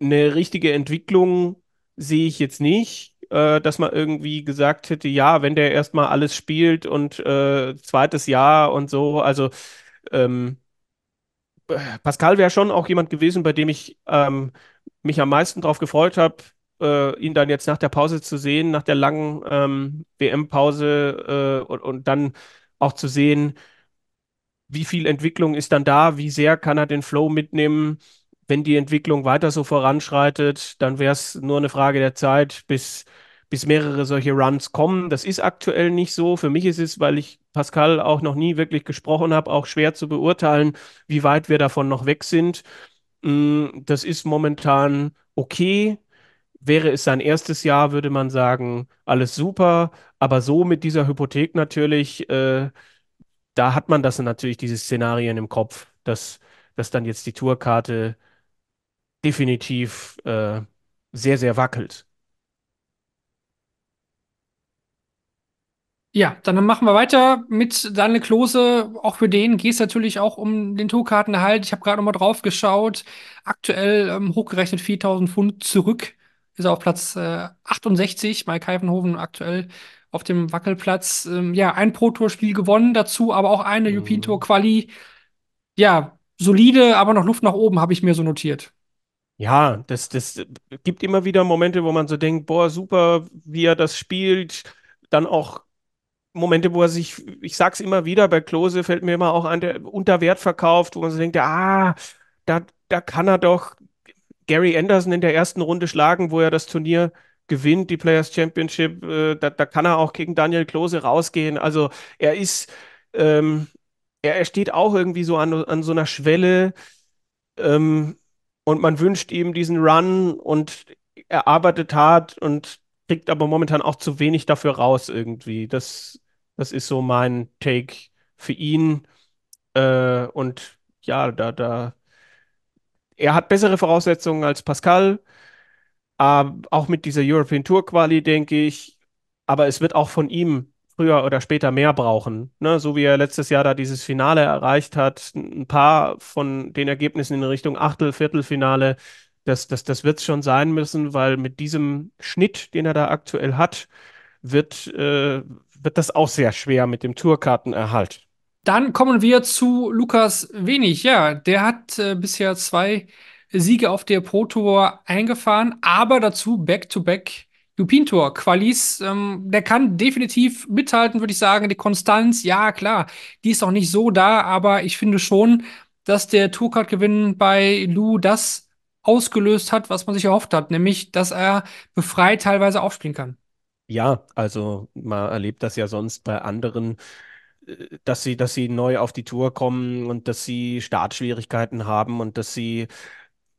eine richtige Entwicklung sehe ich jetzt nicht äh, dass man irgendwie gesagt hätte, ja, wenn der erstmal alles spielt und äh, zweites Jahr und so, also ähm, Pascal wäre schon auch jemand gewesen, bei dem ich ähm, mich am meisten darauf gefreut habe, äh, ihn dann jetzt nach der Pause zu sehen, nach der langen ähm, WM-Pause äh, und, und dann auch zu sehen, wie viel Entwicklung ist dann da, wie sehr kann er den Flow mitnehmen wenn die Entwicklung weiter so voranschreitet, dann wäre es nur eine Frage der Zeit, bis, bis mehrere solche Runs kommen. Das ist aktuell nicht so. Für mich ist es, weil ich Pascal auch noch nie wirklich gesprochen habe, auch schwer zu beurteilen, wie weit wir davon noch weg sind. Mm, das ist momentan okay. Wäre es sein erstes Jahr, würde man sagen, alles super. Aber so mit dieser Hypothek natürlich, äh, da hat man das natürlich, diese Szenarien im Kopf, dass, dass dann jetzt die Tourkarte definitiv äh, sehr, sehr wackelt. Ja, dann machen wir weiter mit Daniel Klose. Auch für den geht es natürlich auch um den Tourkartenerhalt. Ich habe gerade nochmal drauf geschaut. Aktuell ähm, hochgerechnet 4000 Pfund zurück. Ist er auf Platz äh, 68. Mike Heifenhofen aktuell auf dem Wackelplatz. Ähm, ja, ein Pro-Tour-Spiel gewonnen dazu, aber auch eine mhm. European Tour-Quali. Ja, solide, aber noch Luft nach oben, habe ich mir so notiert. Ja, das, das gibt immer wieder Momente, wo man so denkt, boah, super, wie er das spielt. Dann auch Momente, wo er sich, ich sag's immer wieder, bei Klose fällt mir immer auch an, der unter Wert verkauft, wo man so denkt, ah, da, da kann er doch Gary Anderson in der ersten Runde schlagen, wo er das Turnier gewinnt, die Players Championship. Äh, da, da kann er auch gegen Daniel Klose rausgehen. Also er ist, ähm, er, er steht auch irgendwie so an, an so einer Schwelle. Ähm, und man wünscht ihm diesen Run und er arbeitet hart und kriegt aber momentan auch zu wenig dafür raus irgendwie. Das, das ist so mein Take für ihn. Äh, und ja, da, da, er hat bessere Voraussetzungen als Pascal. Äh, auch mit dieser European Tour Quali, denke ich. Aber es wird auch von ihm früher oder später mehr brauchen. Ne? So wie er letztes Jahr da dieses Finale erreicht hat, ein paar von den Ergebnissen in Richtung Achtel, Viertelfinale, das, das, das wird es schon sein müssen, weil mit diesem Schnitt, den er da aktuell hat, wird, äh, wird das auch sehr schwer mit dem Tourkartenerhalt. Dann kommen wir zu Lukas Wenig. Ja, der hat äh, bisher zwei Siege auf der Pro Tour eingefahren, aber dazu Back-to-Back Jupintor, Qualis, ähm, der kann definitiv mithalten, würde ich sagen. Die Konstanz, ja, klar, die ist auch nicht so da, aber ich finde schon, dass der Tourcard-Gewinn bei Lu das ausgelöst hat, was man sich erhofft hat, nämlich, dass er befreit teilweise aufspielen kann. Ja, also man erlebt das ja sonst bei anderen äh, dass sie, dass sie neu auf die Tour kommen und dass sie Startschwierigkeiten haben und dass sie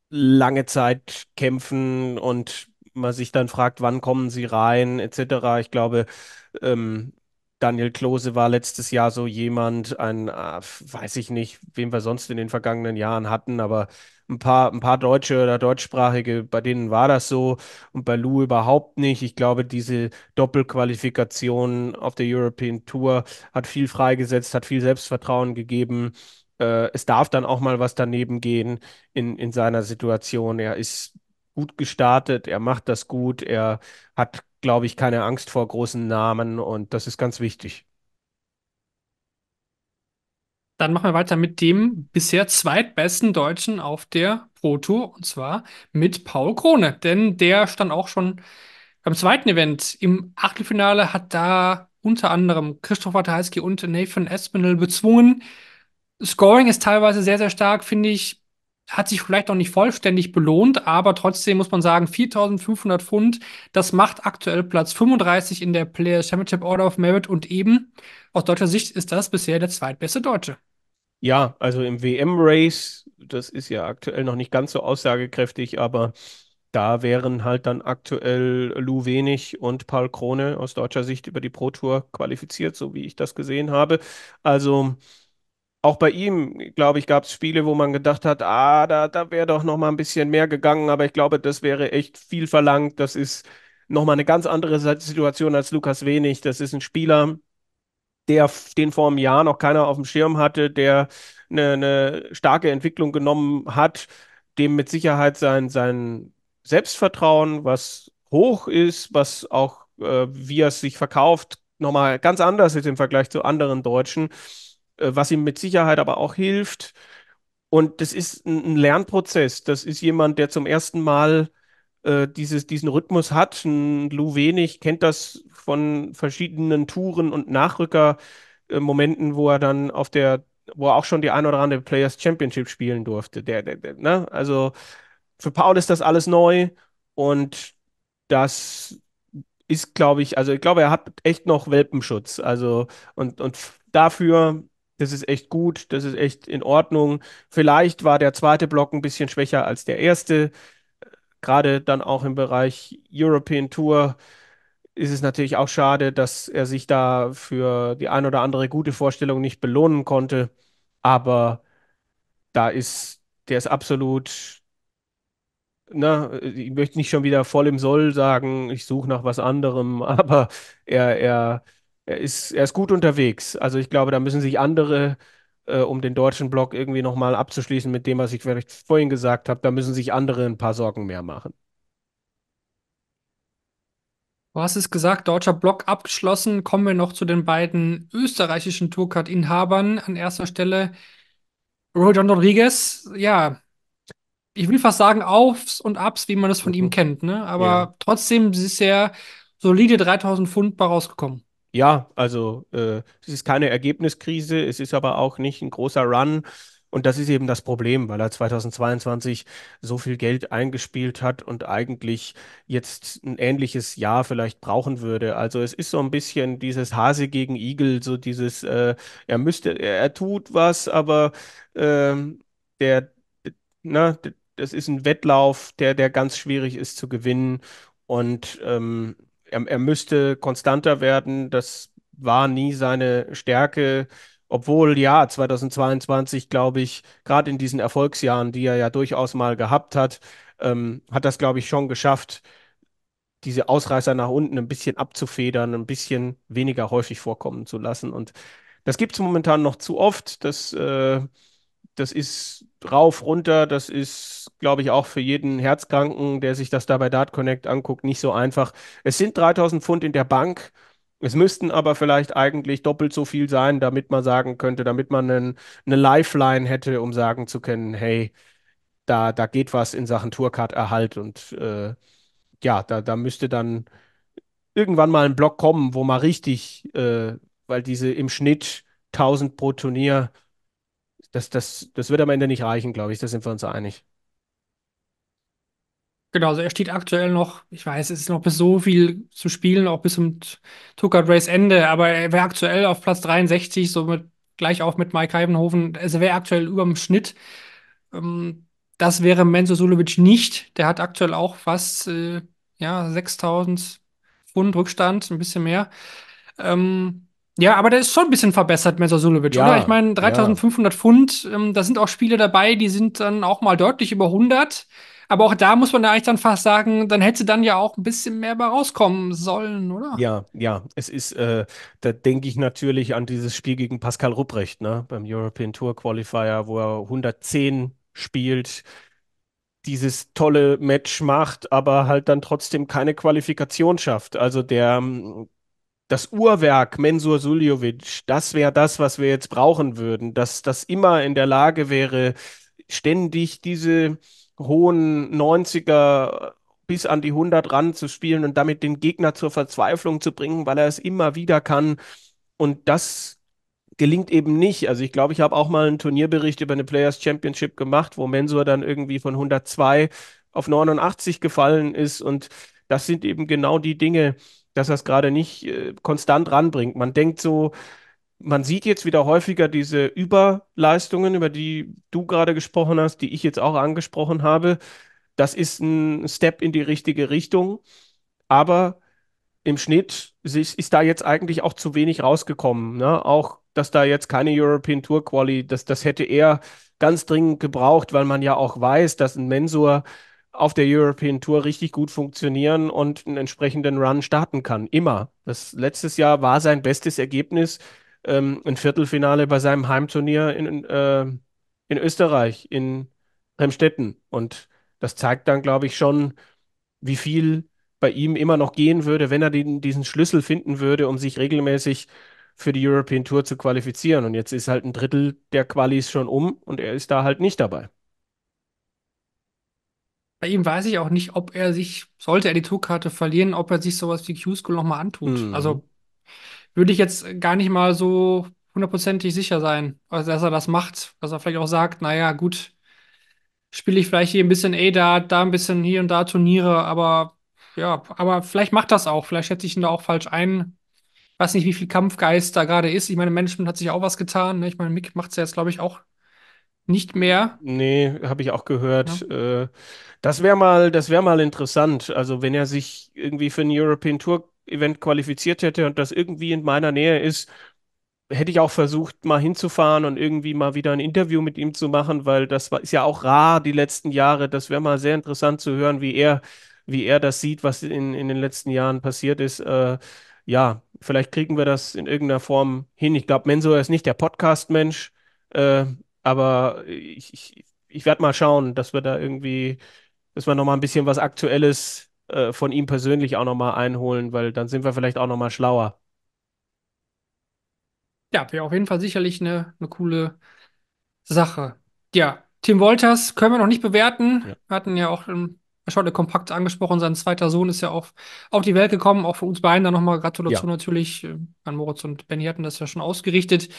lange Zeit kämpfen und man sich dann fragt, wann kommen sie rein, etc. Ich glaube, ähm, Daniel Klose war letztes Jahr so jemand, ein, äh, weiß ich nicht, wem wir sonst in den vergangenen Jahren hatten, aber ein paar, ein paar Deutsche oder Deutschsprachige, bei denen war das so und bei Lou überhaupt nicht. Ich glaube, diese Doppelqualifikation auf der European Tour hat viel freigesetzt, hat viel Selbstvertrauen gegeben. Äh, es darf dann auch mal was daneben gehen in, in seiner Situation. Er ist gut gestartet, er macht das gut, er hat, glaube ich, keine Angst vor großen Namen und das ist ganz wichtig. Dann machen wir weiter mit dem bisher zweitbesten Deutschen auf der Pro Tour und zwar mit Paul Krone, denn der stand auch schon beim zweiten Event im Achtelfinale, hat da unter anderem Christoph Ratajski und Nathan Espinel bezwungen. Scoring ist teilweise sehr, sehr stark, finde ich hat sich vielleicht noch nicht vollständig belohnt, aber trotzdem muss man sagen, 4.500 Pfund, das macht aktuell Platz 35 in der Player Championship Order of Merit und eben aus deutscher Sicht ist das bisher der zweitbeste Deutsche. Ja, also im WM-Race, das ist ja aktuell noch nicht ganz so aussagekräftig, aber da wären halt dann aktuell Lou Wenig und Paul Krone aus deutscher Sicht über die Pro Tour qualifiziert, so wie ich das gesehen habe. Also auch bei ihm, glaube ich, gab es Spiele, wo man gedacht hat, ah, da, da wäre doch noch mal ein bisschen mehr gegangen, aber ich glaube, das wäre echt viel verlangt. Das ist noch mal eine ganz andere Situation als Lukas Wenig. Das ist ein Spieler, der den vor einem Jahr noch keiner auf dem Schirm hatte, der eine, eine starke Entwicklung genommen hat, dem mit Sicherheit sein, sein Selbstvertrauen, was hoch ist, was auch, äh, wie er es sich verkauft, nochmal ganz anders ist im Vergleich zu anderen Deutschen. Äh, was ihm mit Sicherheit aber auch hilft. Und das ist ein, Lernprozess. Das ist jemand, der zum ersten Mal äh, dieses, diesen Rhythmus hat. Ein Lou Wenig kennt das von verschiedenen Touren und Nachrücker-Momenten, Nachrückermomenten, wo er dann auf der, wo er auch schon die ein oder andere Players Championship spielen durfte. Der, der, der, ne? Also für Paul ist das alles neu und das ist, glaube ich, also ich glaube, er hat echt noch Welpenschutz. Also und, und dafür das ist echt gut, das ist echt in Ordnung. Vielleicht war der zweite Block ein bisschen schwächer als der erste. Gerade dann auch im Bereich European Tour ist es natürlich auch schade, dass er sich da für die ein oder andere gute Vorstellung nicht belohnen konnte. Aber da ist, der ist absolut, na, ne, ich möchte nicht schon wieder voll im Soll sagen, ich suche nach was anderem, aber er, er er ist, er ist gut unterwegs. Also ich glaube, da müssen sich andere, äh, um den deutschen Block irgendwie nochmal abzuschließen mit dem, was ich vielleicht vorhin gesagt habe, da müssen sich andere ein paar Sorgen mehr machen. Du hast es gesagt, deutscher Block abgeschlossen. Kommen wir noch zu den beiden österreichischen Tourcard-Inhabern. An erster Stelle Rojan Rodriguez. Ja, ich will fast sagen, Aufs und Abs, wie man es von mhm. ihm kennt. Ne? Aber ja. trotzdem ist er solide 3000 Pfund bei rausgekommen ja, also äh, es ist keine Ergebniskrise, es ist aber auch nicht ein großer Run. Und das ist eben das Problem, weil er 2022 so viel Geld eingespielt hat und eigentlich jetzt ein ähnliches Jahr vielleicht brauchen würde. Also es ist so ein bisschen dieses Hase gegen Igel, so dieses, äh, er müsste, er, er, tut was, aber äh, der, na, ne, das ist ein Wettlauf, der, der ganz schwierig ist zu gewinnen. Und ähm, er, er müsste konstanter werden. Das war nie seine Stärke. Obwohl, ja, 2022, glaube ich, gerade in diesen Erfolgsjahren, die er ja durchaus mal gehabt hat, ähm, hat das, glaube ich, schon geschafft, diese Ausreißer nach unten ein bisschen abzufedern, ein bisschen weniger häufig vorkommen zu lassen. Und das gibt es momentan noch zu oft. Das äh, das ist rauf, runter, das ist, glaube ich, auch für jeden Herzkranken, der sich das da bei Dart Connect anguckt, nicht so einfach. Es sind 3000 Pfund in der Bank. Es müssten aber vielleicht eigentlich doppelt so viel sein, damit man sagen könnte, damit man einen, eine Lifeline hätte, um sagen zu können, hey, da, da geht was in Sachen Tourcard-Erhalt und äh, ja, da, da müsste dann irgendwann mal ein Block kommen, wo man richtig, äh, weil diese im Schnitt 1000 pro Turnier das, das, das wird am Ende nicht reichen, glaube ich. Da sind wir uns einig. Genau, also er steht aktuell noch, ich weiß, es ist noch bis so viel zu spielen, auch bis zum Tucker Race Ende, aber er wäre aktuell auf Platz 63, somit gleich auch mit Mike Heidenhofen. Also er wäre aktuell über dem Schnitt. Ähm, das wäre Menzo Sulovic nicht. Der hat aktuell auch fast äh, ja, 6000 Pfund Rückstand, ein bisschen mehr. Ähm, ja, aber der ist schon ein bisschen verbessert, Messer Sulovic, ja, oder? Ich meine, 3500 ja. Pfund, ähm, da sind auch Spiele dabei, die sind dann auch mal deutlich über 100. Aber auch da muss man da eigentlich dann fast sagen, dann hätte dann ja auch ein bisschen mehr bei rauskommen sollen, oder? Ja, ja. Es ist, äh, da denke ich natürlich an dieses Spiel gegen Pascal Rupprecht, ne? Beim European Tour Qualifier, wo er 110 spielt, dieses tolle Match macht, aber halt dann trotzdem keine Qualifikation schafft. Also der, ähm, das Uhrwerk Mensur Suljovic, das wäre das, was wir jetzt brauchen würden, dass das immer in der Lage wäre, ständig diese hohen 90er bis an die 100 ran zu spielen und damit den Gegner zur Verzweiflung zu bringen, weil er es immer wieder kann. Und das gelingt eben nicht. Also ich glaube, ich habe auch mal einen Turnierbericht über eine Players Championship gemacht, wo Mensur dann irgendwie von 102 auf 89 gefallen ist. Und das sind eben genau die Dinge, dass er es gerade nicht äh, konstant ranbringt. Man denkt so, man sieht jetzt wieder häufiger diese Überleistungen, über die du gerade gesprochen hast, die ich jetzt auch angesprochen habe. Das ist ein Step in die richtige Richtung. Aber im Schnitt ist da jetzt eigentlich auch zu wenig rausgekommen. Ne? Auch, dass da jetzt keine European Tour Quali, das, das hätte er ganz dringend gebraucht, weil man ja auch weiß, dass ein Mensur auf der European Tour richtig gut funktionieren und einen entsprechenden Run starten kann. Immer. Das letztes Jahr war sein bestes Ergebnis ähm, ein Viertelfinale bei seinem Heimturnier in, äh, in Österreich, in Remstetten. Und das zeigt dann, glaube ich, schon, wie viel bei ihm immer noch gehen würde, wenn er den, diesen Schlüssel finden würde, um sich regelmäßig für die European Tour zu qualifizieren. Und jetzt ist halt ein Drittel der Qualis schon um und er ist da halt nicht dabei. Bei ihm weiß ich auch nicht, ob er sich, sollte er die Tourkarte verlieren, ob er sich sowas wie Q-School nochmal antut. Mhm. Also würde ich jetzt gar nicht mal so hundertprozentig sicher sein, also, dass er das macht, dass er vielleicht auch sagt, naja, gut, spiele ich vielleicht hier ein bisschen A-Da, da ein bisschen hier und da Turniere, aber ja, aber vielleicht macht das auch, vielleicht schätze ich ihn da auch falsch ein. Ich weiß nicht, wie viel Kampfgeist da gerade ist. Ich meine, Management hat sich auch was getan. Ne? Ich meine, Mick macht es ja jetzt, glaube ich, auch nicht mehr. Nee, habe ich auch gehört. Ja. Äh, das wäre mal, das mal interessant. Also wenn er sich irgendwie für ein European Tour Event qualifiziert hätte und das irgendwie in meiner Nähe ist, hätte ich auch versucht, mal hinzufahren und irgendwie mal wieder ein Interview mit ihm zu machen, weil das ist ja auch rar die letzten Jahre. Das wäre mal sehr interessant zu hören, wie er, wie er das sieht, was in, in den letzten Jahren passiert ist. Äh, ja, vielleicht kriegen wir das in irgendeiner Form hin. Ich glaube, Mensur ist nicht der Podcast-Mensch. Äh, aber ich, ich, ich werde mal schauen, dass wir da irgendwie, dass wir nochmal ein bisschen was Aktuelles äh, von ihm persönlich auch nochmal einholen, weil dann sind wir vielleicht auch nochmal schlauer. Ja, wäre auf jeden Fall sicherlich eine, eine coole Sache. Ja, Tim Wolters können wir noch nicht bewerten. Ja. Wir hatten ja auch im Schotte kompakt angesprochen, sein zweiter Sohn ist ja auch auf die Welt gekommen. Auch für uns beiden da nochmal Gratulation ja. natürlich äh, an Moritz und Benny hatten das ja schon ausgerichtet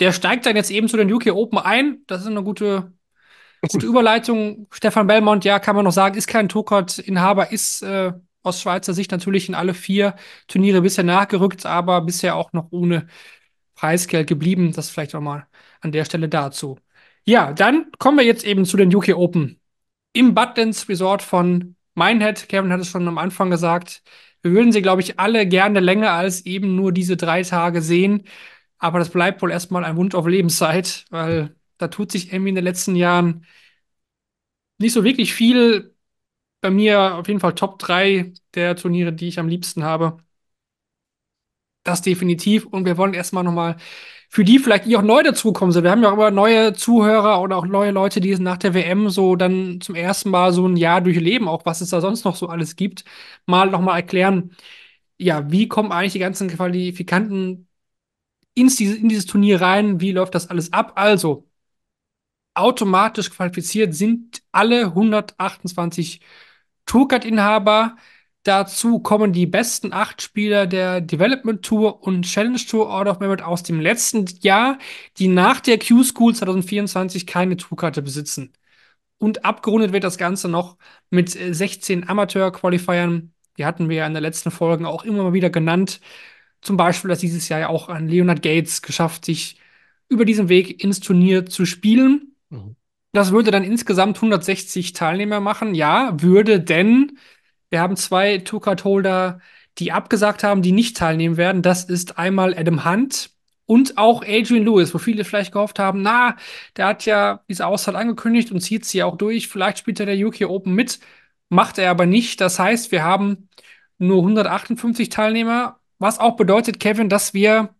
der steigt dann jetzt eben zu den UK Open ein. Das ist eine gute, gute Überleitung. Stefan Belmont, ja, kann man noch sagen, ist kein Tourcard-Inhaber, ist äh, aus Schweizer Sicht natürlich in alle vier Turniere bisher nachgerückt, aber bisher auch noch ohne Preisgeld geblieben. Das vielleicht auch mal an der Stelle dazu. Ja, dann kommen wir jetzt eben zu den UK Open. Im Buttons Resort von Minehead, Kevin hat es schon am Anfang gesagt, wir würden sie, glaube ich, alle gerne länger als eben nur diese drei Tage sehen. Aber das bleibt wohl erstmal ein Wunsch auf Lebenszeit, weil da tut sich irgendwie in den letzten Jahren nicht so wirklich viel. Bei mir auf jeden Fall Top 3 der Turniere, die ich am liebsten habe. Das definitiv. Und wir wollen erstmal nochmal für die vielleicht, die auch neu dazukommen sind. Wir haben ja auch immer neue Zuhörer oder auch neue Leute, die es nach der WM so dann zum ersten Mal so ein Jahr durchleben, auch was es da sonst noch so alles gibt, mal nochmal erklären, ja, wie kommen eigentlich die ganzen Qualifikanten ins, in dieses Turnier rein, wie läuft das alles ab? Also, automatisch qualifiziert sind alle 128 Tourcard-Inhaber. Dazu kommen die besten acht Spieler der Development Tour und Challenge Tour Order of Merit aus dem letzten Jahr, die nach der Q-School 2024 keine Tourkarte besitzen. Und abgerundet wird das Ganze noch mit 16 äh, Amateur-Qualifiern. Die hatten wir ja in der letzten Folge auch immer mal wieder genannt. Zum Beispiel hat dieses Jahr ja auch an Leonard Gates geschafft, sich über diesen Weg ins Turnier zu spielen. Mhm. Das würde dann insgesamt 160 Teilnehmer machen. Ja, würde, denn wir haben zwei Tourcard-Holder, die abgesagt haben, die nicht teilnehmen werden. Das ist einmal Adam Hunt und auch Adrian Lewis, wo viele vielleicht gehofft haben, na, der hat ja diese Auszeit angekündigt und zieht sie auch durch. Vielleicht spielt er der UK Open mit, macht er aber nicht. Das heißt, wir haben nur 158 Teilnehmer was auch bedeutet, Kevin, dass wir,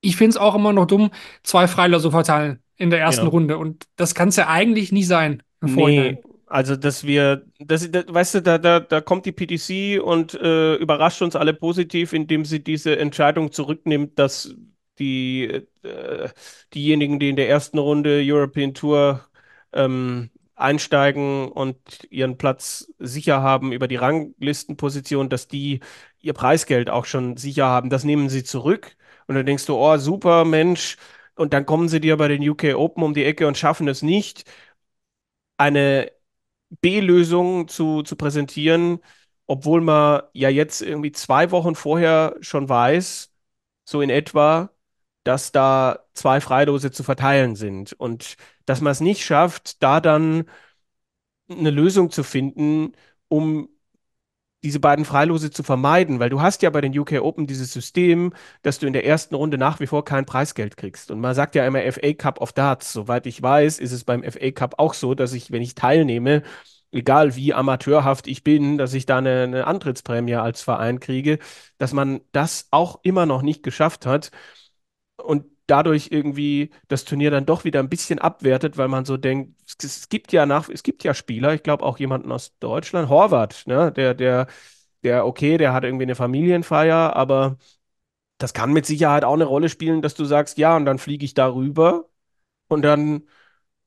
ich finde es auch immer noch dumm, zwei Freiläufe verteilen in der ersten ja. Genau. Runde. Und das kann es ja eigentlich nie sein. Nee, also dass wir, das, das, weißt du, da, da, da kommt die PTC und äh, überrascht uns alle positiv, indem sie diese Entscheidung zurücknimmt, dass die, äh, diejenigen, die in der ersten Runde European Tour ähm, einsteigen und ihren Platz sicher haben über die Ranglistenposition, dass die ihr Preisgeld auch schon sicher haben. Das nehmen sie zurück und dann denkst du, oh, super Mensch. Und dann kommen sie dir bei den UK Open um die Ecke und schaffen es nicht, eine B-Lösung zu, zu präsentieren, obwohl man ja jetzt irgendwie zwei Wochen vorher schon weiß, so in etwa, dass da zwei Freidose zu verteilen sind. Und dass man es nicht schafft, da dann eine Lösung zu finden, um diese beiden Freilose zu vermeiden, weil du hast ja bei den UK Open dieses System, dass du in der ersten Runde nach wie vor kein Preisgeld kriegst. Und man sagt ja immer FA Cup of Darts. Soweit ich weiß, ist es beim FA Cup auch so, dass ich, wenn ich teilnehme, egal wie amateurhaft ich bin, dass ich da eine, eine Antrittsprämie als Verein kriege, dass man das auch immer noch nicht geschafft hat. Und dadurch irgendwie das Turnier dann doch wieder ein bisschen abwertet, weil man so denkt, es, gibt ja nach, es gibt ja Spieler, ich glaube auch jemanden aus Deutschland, Horvath, ne, der, der, der, okay, der hat irgendwie eine Familienfeier, aber das kann mit Sicherheit auch eine Rolle spielen, dass du sagst, ja, und dann fliege ich darüber und dann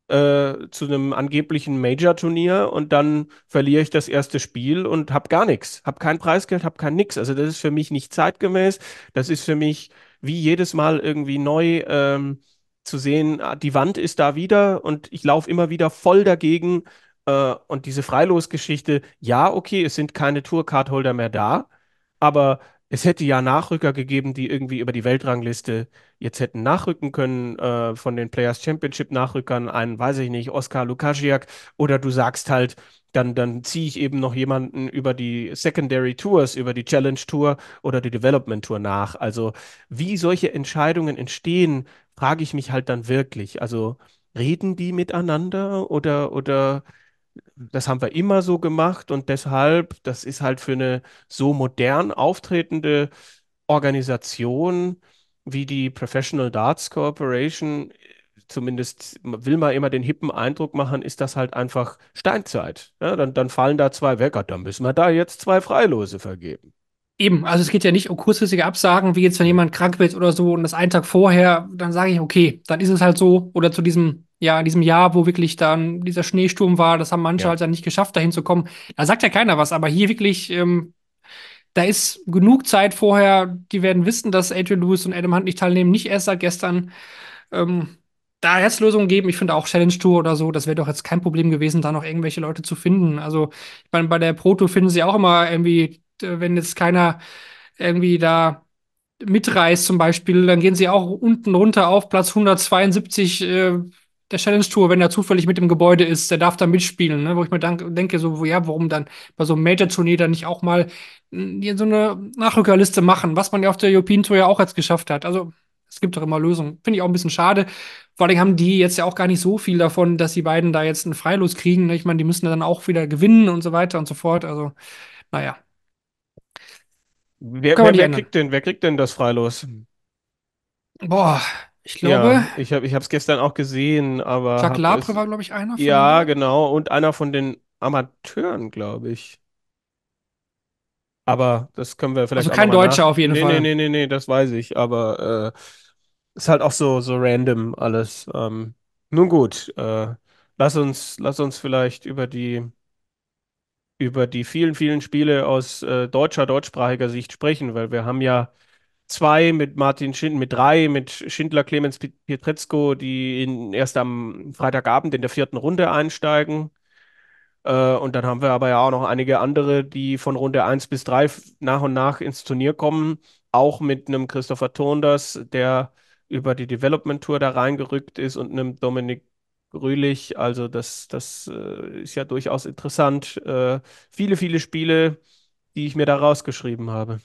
äh, zu einem angeblichen Major-Turnier und dann verliere ich das erste Spiel und habe gar nichts, habe kein Preisgeld, habe kein nix. Also das ist für mich nicht zeitgemäß, das ist für mich wie jedes Mal irgendwie neu ähm, zu sehen, ah, die Wand ist da wieder und ich laufe immer wieder voll dagegen. Äh, und diese Freilosgeschichte, ja, okay, es sind keine Tourcardholder mehr da, aber es hätte ja Nachrücker gegeben, die irgendwie über die Weltrangliste jetzt hätten nachrücken können, äh, von den Players Championship Nachrückern, einen, weiß ich nicht, Oskar Lukasiak, oder du sagst halt, dann, dann ziehe ich eben noch jemanden über die Secondary Tours, über die Challenge Tour oder die Development Tour nach. Also wie solche Entscheidungen entstehen, frage ich mich halt dann wirklich. Also reden die miteinander oder, oder das haben wir immer so gemacht und deshalb, das ist halt für eine so modern auftretende Organisation wie die Professional Darts Corporation, zumindest will man immer den hippen Eindruck machen, ist das halt einfach Steinzeit. Ja, dann, dann fallen da zwei weg, ah, dann müssen wir da jetzt zwei Freilose vergeben. Eben, also es geht ja nicht um kurzfristige Absagen, wie jetzt, wenn jemand krank wird oder so und das einen Tag vorher, dann sage ich, okay, dann ist es halt so. Oder zu diesem ja, in diesem Jahr, wo wirklich dann dieser Schneesturm war, das haben manche ja. halt dann nicht geschafft, dahin zu kommen. Da sagt ja keiner was, aber hier wirklich, ähm, da ist genug Zeit vorher, die werden wissen, dass Adrian Lewis und Adam Hunt nicht teilnehmen, nicht erst seit gestern. Ähm, da jetzt Lösungen geben. Ich finde auch Challenge Tour oder so, das wäre doch jetzt kein Problem gewesen, da noch irgendwelche Leute zu finden. Also ich meine, bei der Proto finden sie auch immer irgendwie, äh, wenn jetzt keiner irgendwie da mitreist zum Beispiel, dann gehen sie auch unten runter auf Platz 172. Äh, der Challenge Tour, wenn er zufällig mit dem Gebäude ist, der darf da mitspielen, ne? wo ich mir denke, so, ja, warum dann bei so einem Major-Turnier dann nicht auch mal hm, so eine Nachrückerliste machen, was man ja auf der European Tour ja auch jetzt geschafft hat. Also es gibt doch immer Lösungen. Finde ich auch ein bisschen schade. Vor allem haben die jetzt ja auch gar nicht so viel davon, dass die beiden da jetzt einen Freilos kriegen. Ne? Ich meine, die müssen dann auch wieder gewinnen und so weiter und so fort. Also, naja. Wer, wer, wer kriegt, denn, wer kriegt denn das Freilos? Boah, ich glaube. Ja, ich habe es gestern auch gesehen, aber. Jacques Labre war, glaube ich, einer von Ja, genau. Und einer von den Amateuren, glaube ich. Aber das können wir vielleicht. Also kein Deutscher auf jeden nee, Fall. Nee, nee, nee, nee, das weiß ich. Aber äh, ist halt auch so, so random alles. Ähm, nun gut, äh, lass, uns, lass uns vielleicht über die, über die vielen, vielen Spiele aus äh, deutscher, deutschsprachiger Sicht sprechen, weil wir haben ja zwei, mit Martin Schindler, mit drei, mit Schindler, Clemens Pietrezko, die in, erst am Freitagabend in der vierten Runde einsteigen. Äh, und dann haben wir aber ja auch noch einige andere, die von Runde 1 bis 3 nach und nach ins Turnier kommen. Auch mit einem Christopher Tonders, der über die Development Tour da reingerückt ist und einem Dominik Rühlich. Also das, das äh, ist ja durchaus interessant. Äh, viele, viele Spiele, die ich mir da rausgeschrieben habe.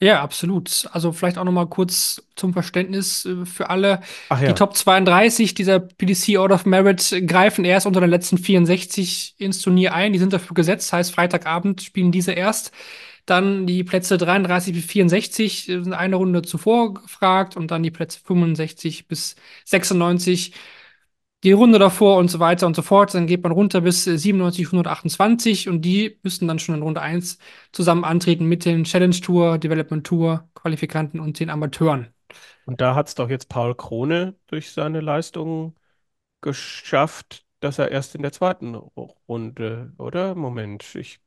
Ja, absolut. Also vielleicht auch nochmal kurz zum Verständnis äh, für alle. Ach ja. Die Top 32 dieser PDC Order of Merit greifen erst unter den letzten 64 ins Turnier ein. Die sind dafür gesetzt, heißt Freitagabend spielen diese erst. Dann die Plätze 33 bis 64 äh, sind eine Runde zuvor gefragt und dann die Plätze 65 bis 96 die Runde davor und so weiter und so fort. Dann geht man runter bis 97, äh, 128 und die müssen dann schon in Runde 1 zusammen antreten mit den Challenge Tour, Development Tour, Qualifikanten und den Amateuren. Und da hat es doch jetzt Paul Krone durch seine Leistungen geschafft, dass er erst in der zweiten Runde, oder? Moment, ich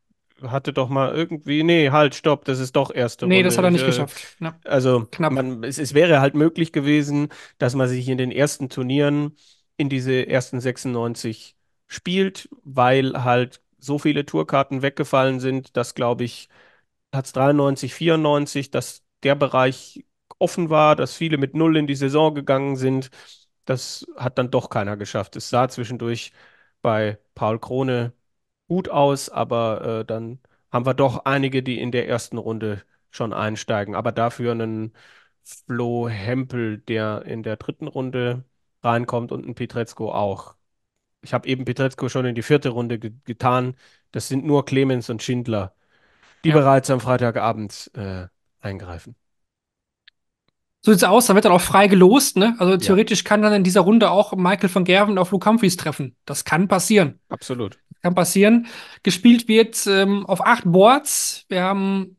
hatte doch mal irgendwie, nee, halt, stopp, das ist doch erste Runde. Nee, das hat er nicht äh, geschafft. Knapp. Also, Knapp. Man, es, es wäre halt möglich gewesen, dass man sich in den ersten Turnieren in diese ersten 96 spielt, weil halt so viele Tourkarten weggefallen sind, dass, glaube ich, Platz 93, 94, dass der Bereich offen war, dass viele mit Null in die Saison gegangen sind. Das hat dann doch keiner geschafft. Es sah zwischendurch bei Paul Krone gut aus, aber äh, dann haben wir doch einige, die in der ersten Runde schon einsteigen. Aber dafür einen Flo Hempel, der in der dritten Runde reinkommt und ein Petretzko auch. Ich habe eben Petretzko schon in die vierte Runde ge getan. Das sind nur Clemens und Schindler, die ja. bereits am Freitagabend äh, eingreifen. So sieht es aus, da wird dann auch frei gelost, ne? Also theoretisch ja. kann dann in dieser Runde auch Michael von Gerven auf Luke Humphries treffen. Das kann passieren. Absolut. Kann passieren. Gespielt wird ähm, auf acht Boards. Wir haben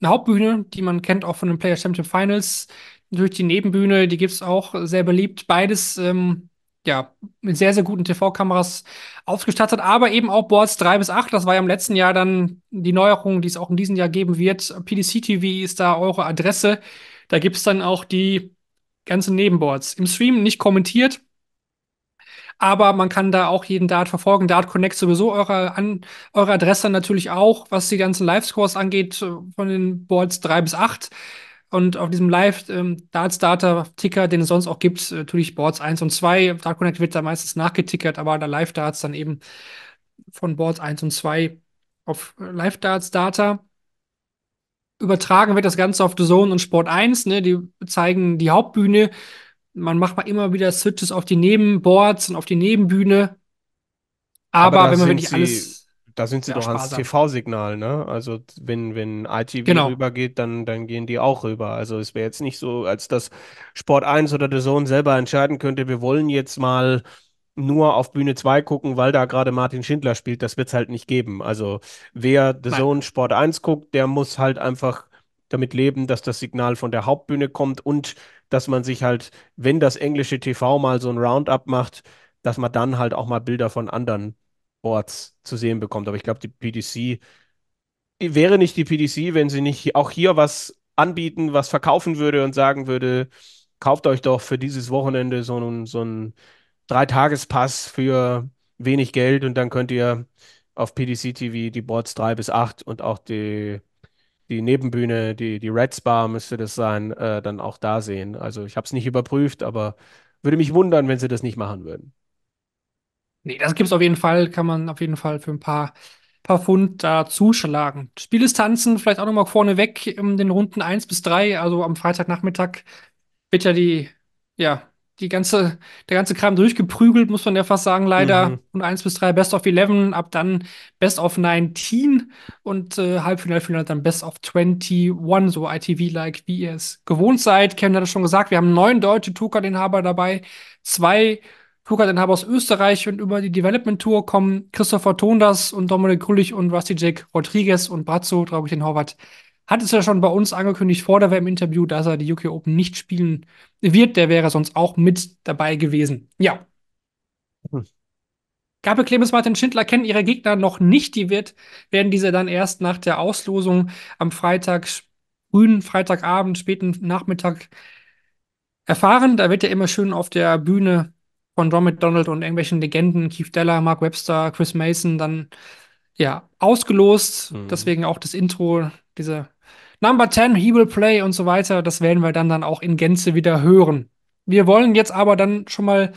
eine Hauptbühne, die man kennt auch von den Player Championship Finals durch die Nebenbühne, die gibt es auch sehr beliebt. Beides ähm, ja, mit sehr, sehr guten TV-Kameras ausgestattet, aber eben auch Boards 3 bis 8. Das war ja im letzten Jahr dann die Neuerung, die es auch in diesem Jahr geben wird. PDC TV ist da eure Adresse. Da gibt es dann auch die ganzen Nebenboards. Im Stream nicht kommentiert, aber man kann da auch jeden Dart verfolgen. Dart Connect sowieso eure, an, eure Adresse natürlich auch, was die ganzen Live-Scores angeht, äh, von den Boards 3 bis 8. Und auf diesem Live-Darts-Data-Ticker, ähm, den es sonst auch gibt, natürlich äh, Boards 1 und 2, Dark Connect wird da meistens nachgetickert, aber da Live-Darts dann eben von Boards 1 und 2 auf äh, Live-Darts-Data. Übertragen wird das Ganze auf The Zone und Sport 1, ne? die zeigen die Hauptbühne. Man macht mal immer wieder Switches auf die Nebenboards und auf die Nebenbühne. Aber, aber wenn man wirklich alles da sind sie doch ans TV-Signal, ne? Also wenn, wenn ITV genau. rübergeht, dann, dann gehen die auch rüber. Also es wäre jetzt nicht so, als dass Sport 1 oder The Zone selber entscheiden könnte, wir wollen jetzt mal nur auf Bühne 2 gucken, weil da gerade Martin Schindler spielt. Das wird es halt nicht geben. Also wer The Nein. Zone Sport 1 guckt, der muss halt einfach damit leben, dass das Signal von der Hauptbühne kommt und dass man sich halt, wenn das englische TV mal so ein Roundup macht, dass man dann halt auch mal Bilder von anderen Boards zu sehen bekommt. Aber ich glaube, die PDC wäre nicht die PDC, wenn sie nicht auch hier was anbieten, was verkaufen würde und sagen würde, kauft euch doch für dieses Wochenende so einen, so einen Dreitagespass für wenig Geld und dann könnt ihr auf PDC TV die Boards 3 bis 8 und auch die, die Nebenbühne, die, die Reds Bar müsste das sein, äh, dann auch da sehen. Also ich habe es nicht überprüft, aber würde mich wundern, wenn sie das nicht machen würden. Nee, das gibt's auf jeden Fall, kann man auf jeden Fall für ein paar, paar Pfund da zuschlagen. Spieldistanzen vielleicht auch nochmal vorneweg in ähm, den Runden 1 bis 3, also am Freitagnachmittag wird ja die, ja, die ganze, der ganze Kram durchgeprügelt, muss man ja fast sagen, leider. Mhm. Und 1 bis 3 Best of 11, ab dann Best of 19 und äh, Halbfinale, Finale dann Best of 21, so ITV-like, wie ihr es gewohnt seid. Kevin hat es schon gesagt, wir haben neun deutsche Tuka-Inhaber dabei, zwei Flugkarteninhaber aus Österreich und über die Development Tour kommen Christopher Tondas und Dominik Grüllich und Rusty Jake Rodriguez und Brazzo, glaube ich, den Horvath. Hat es ja schon bei uns angekündigt vor der WM-Interview, dass er die UK Open nicht spielen wird. Der wäre sonst auch mit dabei gewesen. Ja. Hm. Gabe Clemens Martin Schindler kennen ihre Gegner noch nicht. Die wird, werden diese dann erst nach der Auslosung am Freitag, frühen Freitagabend, späten Nachmittag erfahren. Da wird ja immer schön auf der Bühne von John McDonald und irgendwelchen Legenden, Keith Deller, Mark Webster, Chris Mason, dann ja ausgelost. Mhm. Deswegen auch das Intro, diese Number 10, He Will Play und so weiter. Das werden wir dann dann auch in Gänze wieder hören. Wir wollen jetzt aber dann schon mal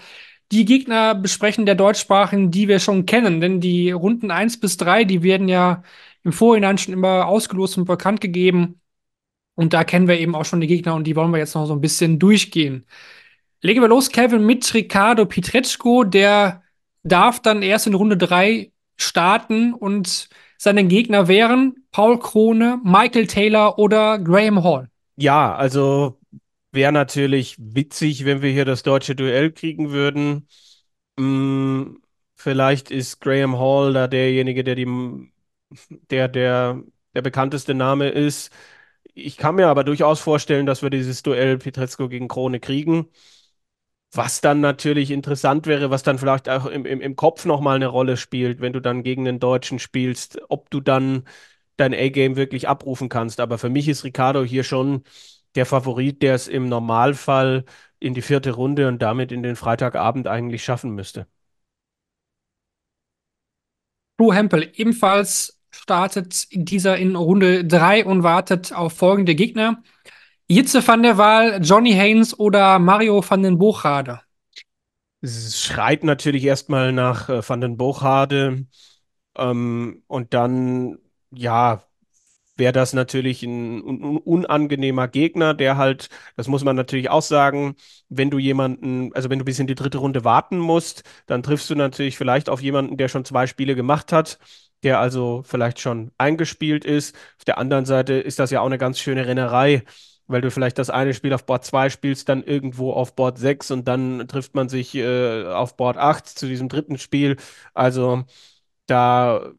die Gegner besprechen der Deutschsprachen, die wir schon kennen. Denn die Runden 1 bis 3, die werden ja im Vorhinein schon immer ausgelost und bekannt gegeben. Und da kennen wir eben auch schon die Gegner und die wollen wir jetzt noch so ein bisschen durchgehen. Legen wir los, Kevin, mit Ricardo Pietreczko. Der darf dann erst in Runde 3 starten und seine Gegner wären Paul Krone, Michael Taylor oder Graham Hall. Ja, also wäre natürlich witzig, wenn wir hier das deutsche Duell kriegen würden. Hm, vielleicht ist Graham Hall da derjenige, der die, der, der, der bekannteste Name ist. Ich kann mir aber durchaus vorstellen, dass wir dieses Duell Pietrezco gegen Krone kriegen. Was dann natürlich interessant wäre, was dann vielleicht auch im, im, im Kopf nochmal eine Rolle spielt, wenn du dann gegen den Deutschen spielst, ob du dann dein A-Game wirklich abrufen kannst. Aber für mich ist Ricardo hier schon der Favorit, der es im Normalfall in die vierte Runde und damit in den Freitagabend eigentlich schaffen müsste. Drew Hempel ebenfalls startet in dieser in Runde 3 und wartet auf folgende Gegner. Jitze van der Waal, Johnny Haynes oder Mario van den Bochade? Es schreit natürlich erstmal nach äh, van den Bochade. Ähm, und dann, ja, wäre das natürlich ein un unangenehmer Gegner, der halt, das muss man natürlich auch sagen, wenn du jemanden, also wenn du bis in die dritte Runde warten musst, dann triffst du natürlich vielleicht auf jemanden, der schon zwei Spiele gemacht hat, der also vielleicht schon eingespielt ist. Auf der anderen Seite ist das ja auch eine ganz schöne Rennerei weil du vielleicht das eine Spiel auf Board 2 spielst, dann irgendwo auf Board 6 und dann trifft man sich äh, auf Board 8 zu diesem dritten Spiel. Also da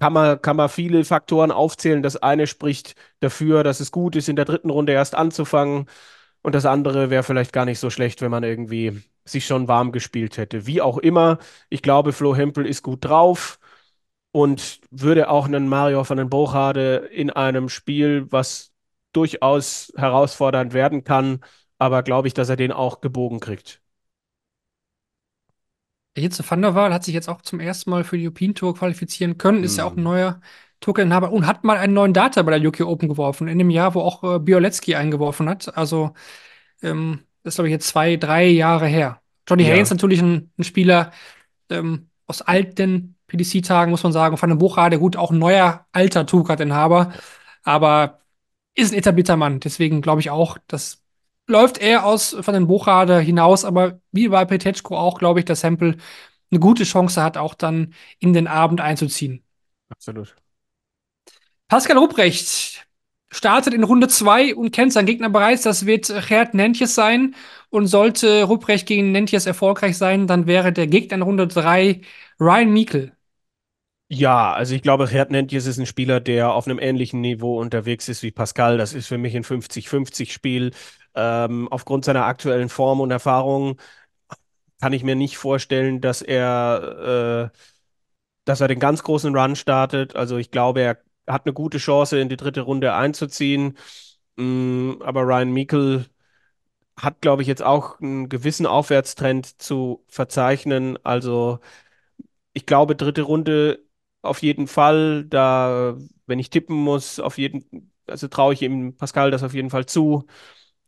kann man, kann man viele Faktoren aufzählen. Das eine spricht dafür, dass es gut ist, in der dritten Runde erst anzufangen. Und das andere wäre vielleicht gar nicht so schlecht, wenn man irgendwie sich schon warm gespielt hätte. Wie auch immer, ich glaube, Flo Hempel ist gut drauf und würde auch einen Mario von den Bochade in einem Spiel, was durchaus herausfordernd werden kann, aber glaube ich, dass er den auch gebogen kriegt. Der Jitze van der Waal hat sich jetzt auch zum ersten Mal für die European Tour qualifizieren können, ist hm. ja auch ein hm. neuer Tokeninhaber und hat mal einen neuen Data bei der UK Open geworfen, in dem Jahr, wo auch äh, Biolecki eingeworfen hat. Also ähm, das ist, glaube ich, jetzt zwei, drei Jahre her. Johnny ja. Haynes natürlich ein, ein Spieler ähm, aus alten PDC-Tagen, muss man sagen. Van den Buchade, gut, auch ein neuer alter Tokeninhaber. Aber ist ein etablierter Mann. Deswegen glaube ich auch, das läuft eher aus von den Buchrader hinaus, aber wie bei Petechko auch, glaube ich, dass Hempel eine gute Chance hat, auch dann in den Abend einzuziehen. Absolut. Pascal Ruprecht startet in Runde 2 und kennt seinen Gegner bereits. Das wird Gerd Nentjes sein. Und sollte Ruprecht gegen Nentjes erfolgreich sein, dann wäre der Gegner in Runde 3 Ryan Mikkel. Ja, also ich glaube, Herd Nentjes ist ein Spieler, der auf einem ähnlichen Niveau unterwegs ist wie Pascal. Das ist für mich ein 50-50-Spiel. Ähm, aufgrund seiner aktuellen Form und Erfahrung kann ich mir nicht vorstellen, dass er, äh, dass er den ganz großen Run startet. Also ich glaube, er hat eine gute Chance, in die dritte Runde einzuziehen. Mm, aber Ryan Meikle hat, glaube ich, jetzt auch einen gewissen Aufwärtstrend zu verzeichnen. Also ich glaube, dritte Runde auf jeden Fall. Da, wenn ich tippen muss, auf jeden, also traue ich ihm Pascal das auf jeden Fall zu.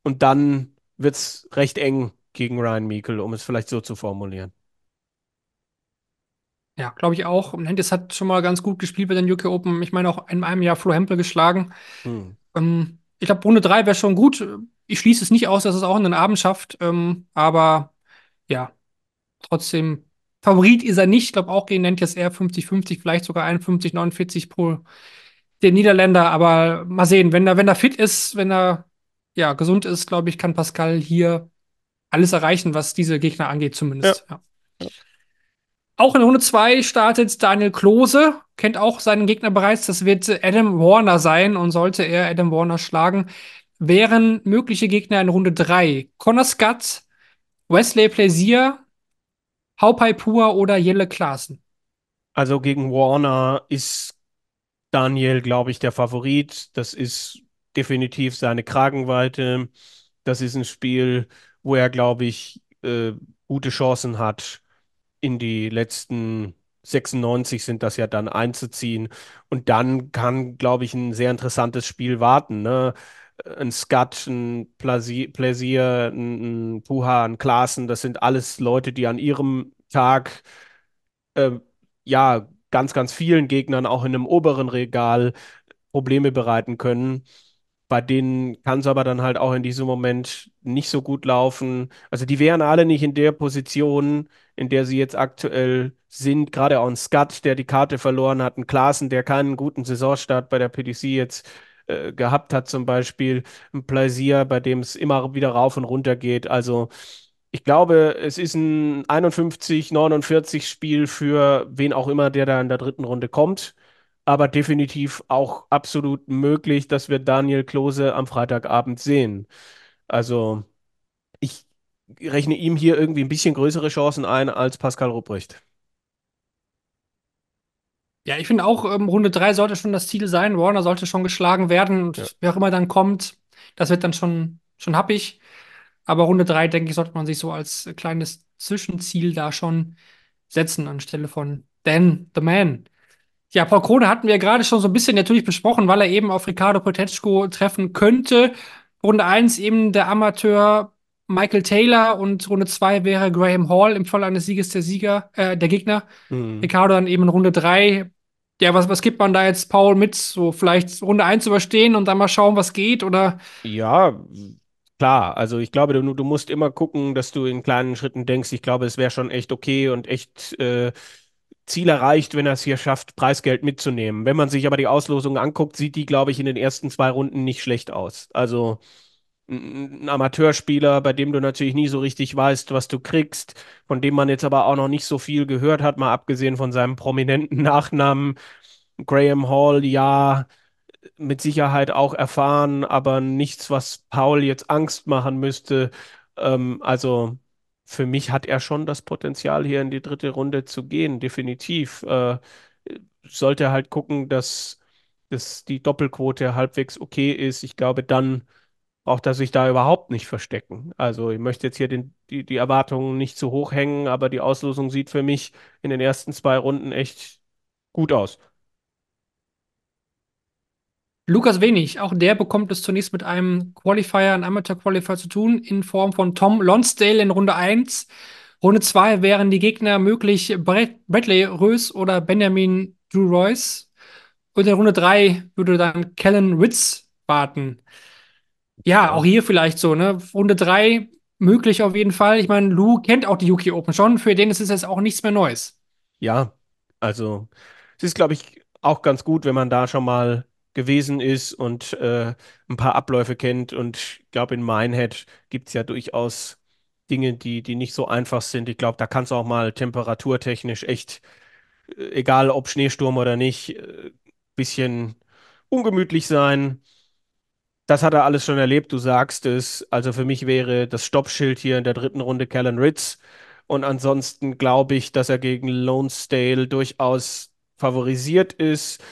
Und dann wird es recht eng gegen Ryan Meikle, um es vielleicht so zu formulieren. Ja, glaube ich auch. Und Hentis hat schon mal ganz gut gespielt bei den UK Open. Ich meine, auch in einem Jahr Flo Hempel geschlagen. Hm. Ähm, ich glaube, Runde 3 wäre schon gut. Ich schließe es nicht aus, dass es auch einen Abend schafft. Ähm, aber ja, trotzdem Favorit ist er nicht. Ich glaube auch gegen Nantes eher 50-50, vielleicht sogar 51-49 pro den Niederländer. Aber mal sehen, wenn er, wenn er fit ist, wenn er ja, gesund ist, glaube ich, kann Pascal hier alles erreichen, was diese Gegner angeht, zumindest. Ja. Ja. Auch in Runde 2 startet Daniel Klose, kennt auch seinen Gegner bereits. Das wird Adam Warner sein und sollte er Adam Warner schlagen, wären mögliche Gegner in Runde 3 Connor Scott, Wesley Plaisir, Haupai Pua oder Jelle Klaassen? Also gegen Warner ist Daniel, glaube ich, der Favorit. Das ist definitiv seine Kragenweite. Das ist ein Spiel, wo er, glaube ich, äh, gute Chancen hat, in die letzten 96 sind das ja dann einzuziehen. Und dann kann, glaube ich, ein sehr interessantes Spiel warten. Ne? ein Skat, ein Plaisir, ein, ein Puha, ein Klaassen, das sind alles Leute, die an ihrem Tag äh, ja ganz, ganz vielen Gegnern auch in einem oberen Regal Probleme bereiten können. Bei denen kann es aber dann halt auch in diesem Moment nicht so gut laufen. Also die wären alle nicht in der Position, in der sie jetzt aktuell sind. Gerade auch ein Skat, der die Karte verloren hat, ein Klaassen, der keinen guten Saisonstart bei der PDC jetzt äh, äh, gehabt hat, zum Beispiel ein Plaisier, bei dem es immer wieder rauf und runter geht. Also ich glaube, es ist ein 51, 49 Spiel für wen auch immer, der da in der dritten Runde kommt. Aber definitiv auch absolut möglich, dass wir Daniel Klose am Freitagabend sehen. Also ich rechne ihm hier irgendwie ein bisschen größere Chancen ein als Pascal Rupprecht. Ja, ich finde auch, ähm, Runde 3 sollte schon das Ziel sein. Warner sollte schon geschlagen werden. Und ja. wer auch immer dann kommt, das wird dann schon, schon happig. Aber Runde 3, denke ich, sollte man sich so als kleines Zwischenziel da schon setzen, anstelle von Dan, the man. Ja, Paul Krone hatten wir gerade schon so ein bisschen natürlich besprochen, weil er eben auf Ricardo Potechko treffen könnte. Runde 1 eben der Amateur Michael Taylor und Runde 2 wäre Graham Hall im Fall eines Sieges der Sieger, äh, der Gegner. Mhm. Ricardo dann eben in Runde 3. Ja, was, was gibt man da jetzt Paul mit? So vielleicht Runde 1 überstehen und dann mal schauen, was geht oder? Ja, klar. Also ich glaube, du, du musst immer gucken, dass du in kleinen Schritten denkst. Ich glaube, es wäre schon echt okay und echt äh, Ziel erreicht, wenn er es hier schafft, Preisgeld mitzunehmen. Wenn man sich aber die Auslosung anguckt, sieht die, glaube ich, in den ersten zwei Runden nicht schlecht aus. Also ein Amateurspieler, bei dem du natürlich nie so richtig weißt, was du kriegst, von dem man jetzt aber auch noch nicht so viel gehört hat, mal abgesehen von seinem prominenten Nachnamen. Graham Hall, ja, mit Sicherheit auch erfahren, aber nichts, was Paul jetzt Angst machen müsste. Ähm, also für mich hat er schon das Potenzial, hier in die dritte Runde zu gehen, definitiv. Äh, sollte halt gucken, dass, dass die Doppelquote halbwegs okay ist. Ich glaube, dann braucht er sich da überhaupt nicht verstecken. Also ich möchte jetzt hier den, die, die Erwartungen nicht zu hoch hängen, aber die Auslosung sieht für mich in den ersten zwei Runden echt gut aus. Lukas Wenig, auch der bekommt es zunächst mit einem Qualifier, einem Amateur-Qualifier zu tun, in Form von Tom Lonsdale in Runde 1. Runde 2 wären die Gegner möglich Bradley Rös oder Benjamin Drew Royce. Und in Runde 3 würde dann Kellen Ritz warten ja, genau. auch hier vielleicht so, ne? Runde drei möglich auf jeden Fall. Ich meine, Lou kennt auch die Yuki Open schon. Für den ist es jetzt auch nichts mehr Neues. Ja, also es ist, glaube ich, auch ganz gut, wenn man da schon mal gewesen ist und äh, ein paar Abläufe kennt. Und ich glaube, in Minehead gibt es ja durchaus Dinge, die, die nicht so einfach sind. Ich glaube, da kann es auch mal temperaturtechnisch echt, äh, egal ob Schneesturm oder nicht, ein äh, bisschen ungemütlich sein das hat er alles schon erlebt. Du sagst es. Also für mich wäre das Stoppschild hier in der dritten Runde Callan Ritz. Und ansonsten glaube ich, dass er gegen Lonesdale durchaus favorisiert ist.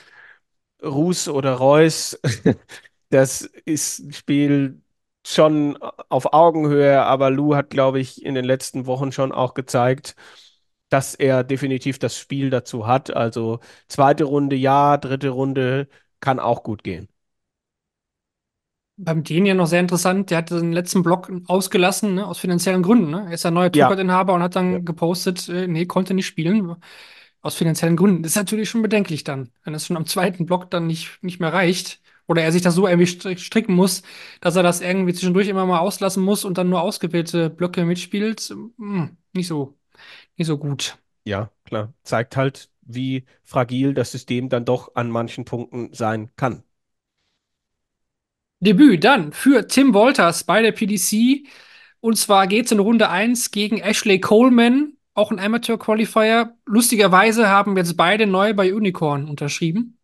Ruß oder Reus, das ist ein Spiel schon auf Augenhöhe, aber Lou hat, glaube ich, in den letzten Wochen schon auch gezeigt, dass er definitiv das Spiel dazu hat. Also zweite Runde ja, dritte Runde kann auch gut gehen beim Dänen ja noch sehr interessant. Der hat den letzten Blog ausgelassen, ne, aus finanziellen Gründen. Ne? Er ist ein neuer Torwartinhaber ja. und hat dann ja. gepostet, äh, nee, konnte nicht spielen. Aus finanziellen Gründen. Das ist natürlich schon bedenklich dann, wenn es schon am zweiten Block dann nicht, nicht mehr reicht. Oder er sich das so irgendwie stricken muss, dass er das irgendwie zwischendurch immer mal auslassen muss und dann nur ausgewählte Blöcke mitspielt. Hm, nicht so, nicht so gut. Ja, klar. Zeigt halt, wie fragil das System dann doch an manchen Punkten sein kann. Debüt dann für Tim Wolters bei der PDC. Und zwar geht es in Runde 1 gegen Ashley Coleman, auch ein Amateur-Qualifier. Lustigerweise haben jetzt beide neu bei Unicorn unterschrieben.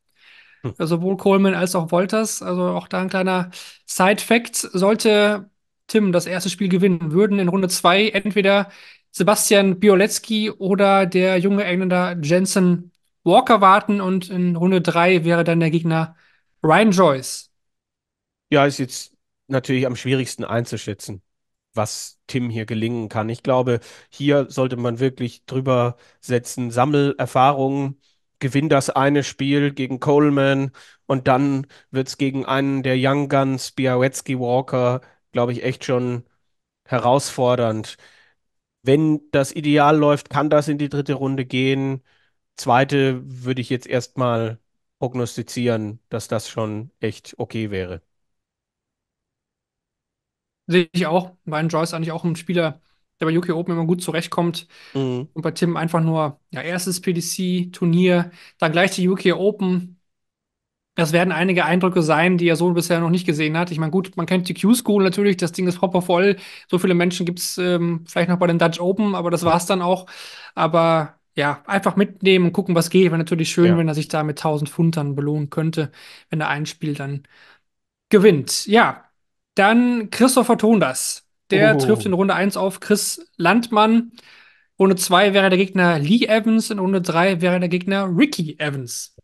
Hm. Also sowohl Coleman als auch Wolters. Also auch da ein kleiner Side-Fact. Sollte Tim das erste Spiel gewinnen, würden in Runde 2 entweder Sebastian Biolecki oder der junge Engländer Jensen Walker warten und in Runde 3 wäre dann der Gegner Ryan Joyce. Ja, ist jetzt natürlich am schwierigsten einzuschätzen, was Tim hier gelingen kann. Ich glaube, hier sollte man wirklich drüber setzen, Sammelerfahrungen, gewinn das eine Spiel gegen Coleman und dann wird es gegen einen der Young Guns, Biawetski Walker, glaube ich, echt schon herausfordernd. Wenn das ideal läuft, kann das in die dritte Runde gehen. Zweite würde ich jetzt erstmal prognostizieren, dass das schon echt okay wäre sehe ich auch. Ryan Joyce eigentlich auch ein Spieler, der bei UK Open immer gut zurechtkommt. Mhm. Und bei Tim einfach nur, ja, erstes PDC-Turnier, dann gleich die UK Open. Das werden einige Eindrücke sein, die er so bisher noch nicht gesehen hat. Ich meine, gut, man kennt die Q-School natürlich, das Ding ist proper voll. So viele Menschen gibt es ähm, vielleicht noch bei den Dutch Open, aber das war es dann auch. Aber ja, einfach mitnehmen und gucken, was geht. Wäre natürlich schön, ja. wenn er sich da mit 1000 Pfund dann belohnen könnte, wenn er ein Spiel dann gewinnt. Ja, dann Christopher Tondas. Der oh. trifft in Runde 1 auf Chris Landmann. Runde 2 wäre der Gegner Lee Evans, in Runde 3 wäre der Gegner Ricky Evans.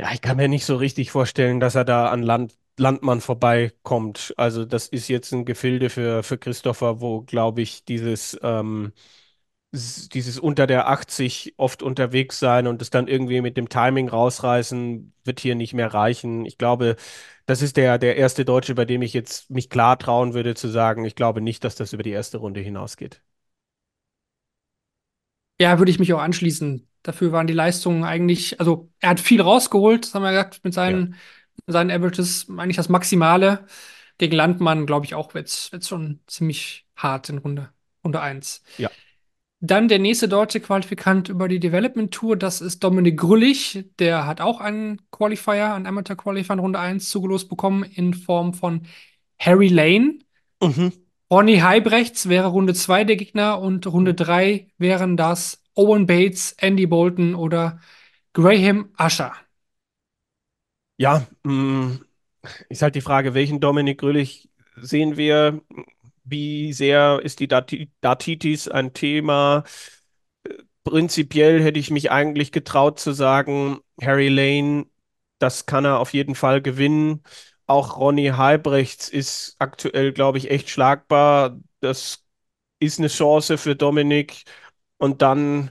Ja, ich kann mir nicht so richtig vorstellen, dass er da an Land, Landmann vorbeikommt. Also das ist jetzt ein Gefilde für, für Christopher, wo, glaube ich, dieses ähm, dieses unter der 80 oft unterwegs sein und es dann irgendwie mit dem Timing rausreißen, wird hier nicht mehr reichen. Ich glaube, das ist der, der erste Deutsche, bei dem ich jetzt mich klar trauen würde zu sagen, ich glaube nicht, dass das über die erste Runde hinausgeht. Ja, würde ich mich auch anschließen. Dafür waren die Leistungen eigentlich, also er hat viel rausgeholt, das haben wir gesagt, mit seinen, ja. seinen Averages eigentlich das Maximale. Gegen Landmann, glaube ich, auch wird es schon ziemlich hart in Runde, Runde 1. Ja. Dann der nächste deutsche Qualifikant über die Development Tour, das ist Dominik Grüllich. Der hat auch einen Qualifier, einen Amateur Qualifier in Runde 1 zugelost bekommen in Form von Harry Lane. Mhm. Ronny Heibrechts wäre Runde 2 der Gegner und Runde 3 wären das Owen Bates, Andy Bolton oder Graham Asher. Ja, mh, mm, ist halt die Frage, welchen Dominik Grüllich sehen wir? Wie sehr ist die Dati Datitis ein Thema? Prinzipiell hätte ich mich eigentlich getraut zu sagen, Harry Lane, das kann er auf jeden Fall gewinnen. Auch Ronny Halbrechts ist aktuell, glaube ich, echt schlagbar. Das ist eine Chance für Dominik. Und dann,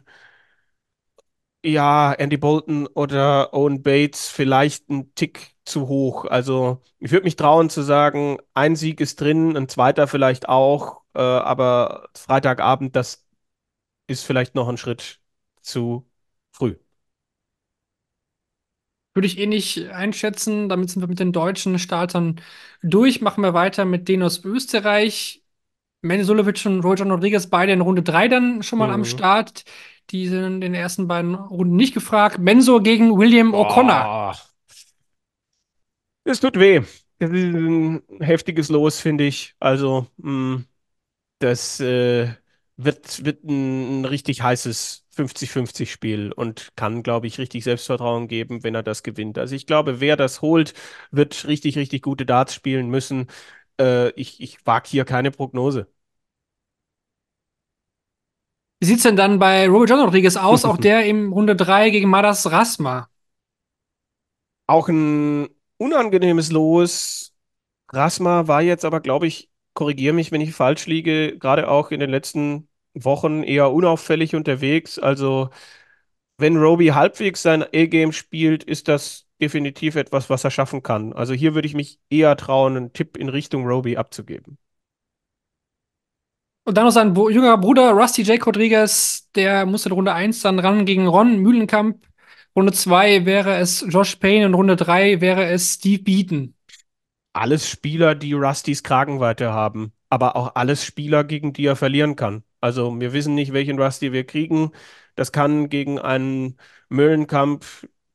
ja, Andy Bolton oder Owen Bates vielleicht ein Tick zu hoch. Also ich würde mich trauen zu sagen, ein Sieg ist drin, ein zweiter vielleicht auch, äh, aber Freitagabend, das ist vielleicht noch ein Schritt zu früh. Würde ich eh nicht einschätzen. Damit sind wir mit den deutschen Startern durch. Machen wir weiter mit denen aus Österreich. Mensulovic und Roger Rodriguez beide in Runde 3 dann schon mal mhm. am Start. Die sind in den ersten beiden Runden nicht gefragt. Menzo gegen William O'Connor. Es tut weh. Es ist ein heftiges Los, finde ich. Also, mh, mm, das äh, wird, wird ein, richtig heißes 50-50-Spiel und kann, glaube ich, richtig Selbstvertrauen geben, wenn er das gewinnt. Also ich glaube, wer das holt, wird richtig, richtig gute Darts spielen müssen. Äh, ich ich wage hier keine Prognose. Wie sieht es denn dann bei Robert John Rodriguez aus? auch der im Runde 3 gegen Madas Rasma. Auch ein Unangenehmes Los. Rasma war jetzt aber, glaube ich, korrigiere mich, wenn ich falsch liege, gerade auch in den letzten Wochen eher unauffällig unterwegs. Also, wenn Roby halbwegs sein A-Game spielt, ist das definitiv etwas, was er schaffen kann. Also, hier würde ich mich eher trauen, einen Tipp in Richtung Roby abzugeben. Und dann noch sein jüngerer Bruder Rusty J. Rodriguez, der musste in Runde 1 dann ran gegen Ron Mühlenkamp, Runde 2 wäre es Josh Payne, und Runde 3 wäre es Steve Beaton. Alles Spieler, die Rustys Kragenweite haben, aber auch alles Spieler, gegen die er verlieren kann. Also wir wissen nicht, welchen Rusty wir kriegen. Das kann gegen einen Müllenkamp,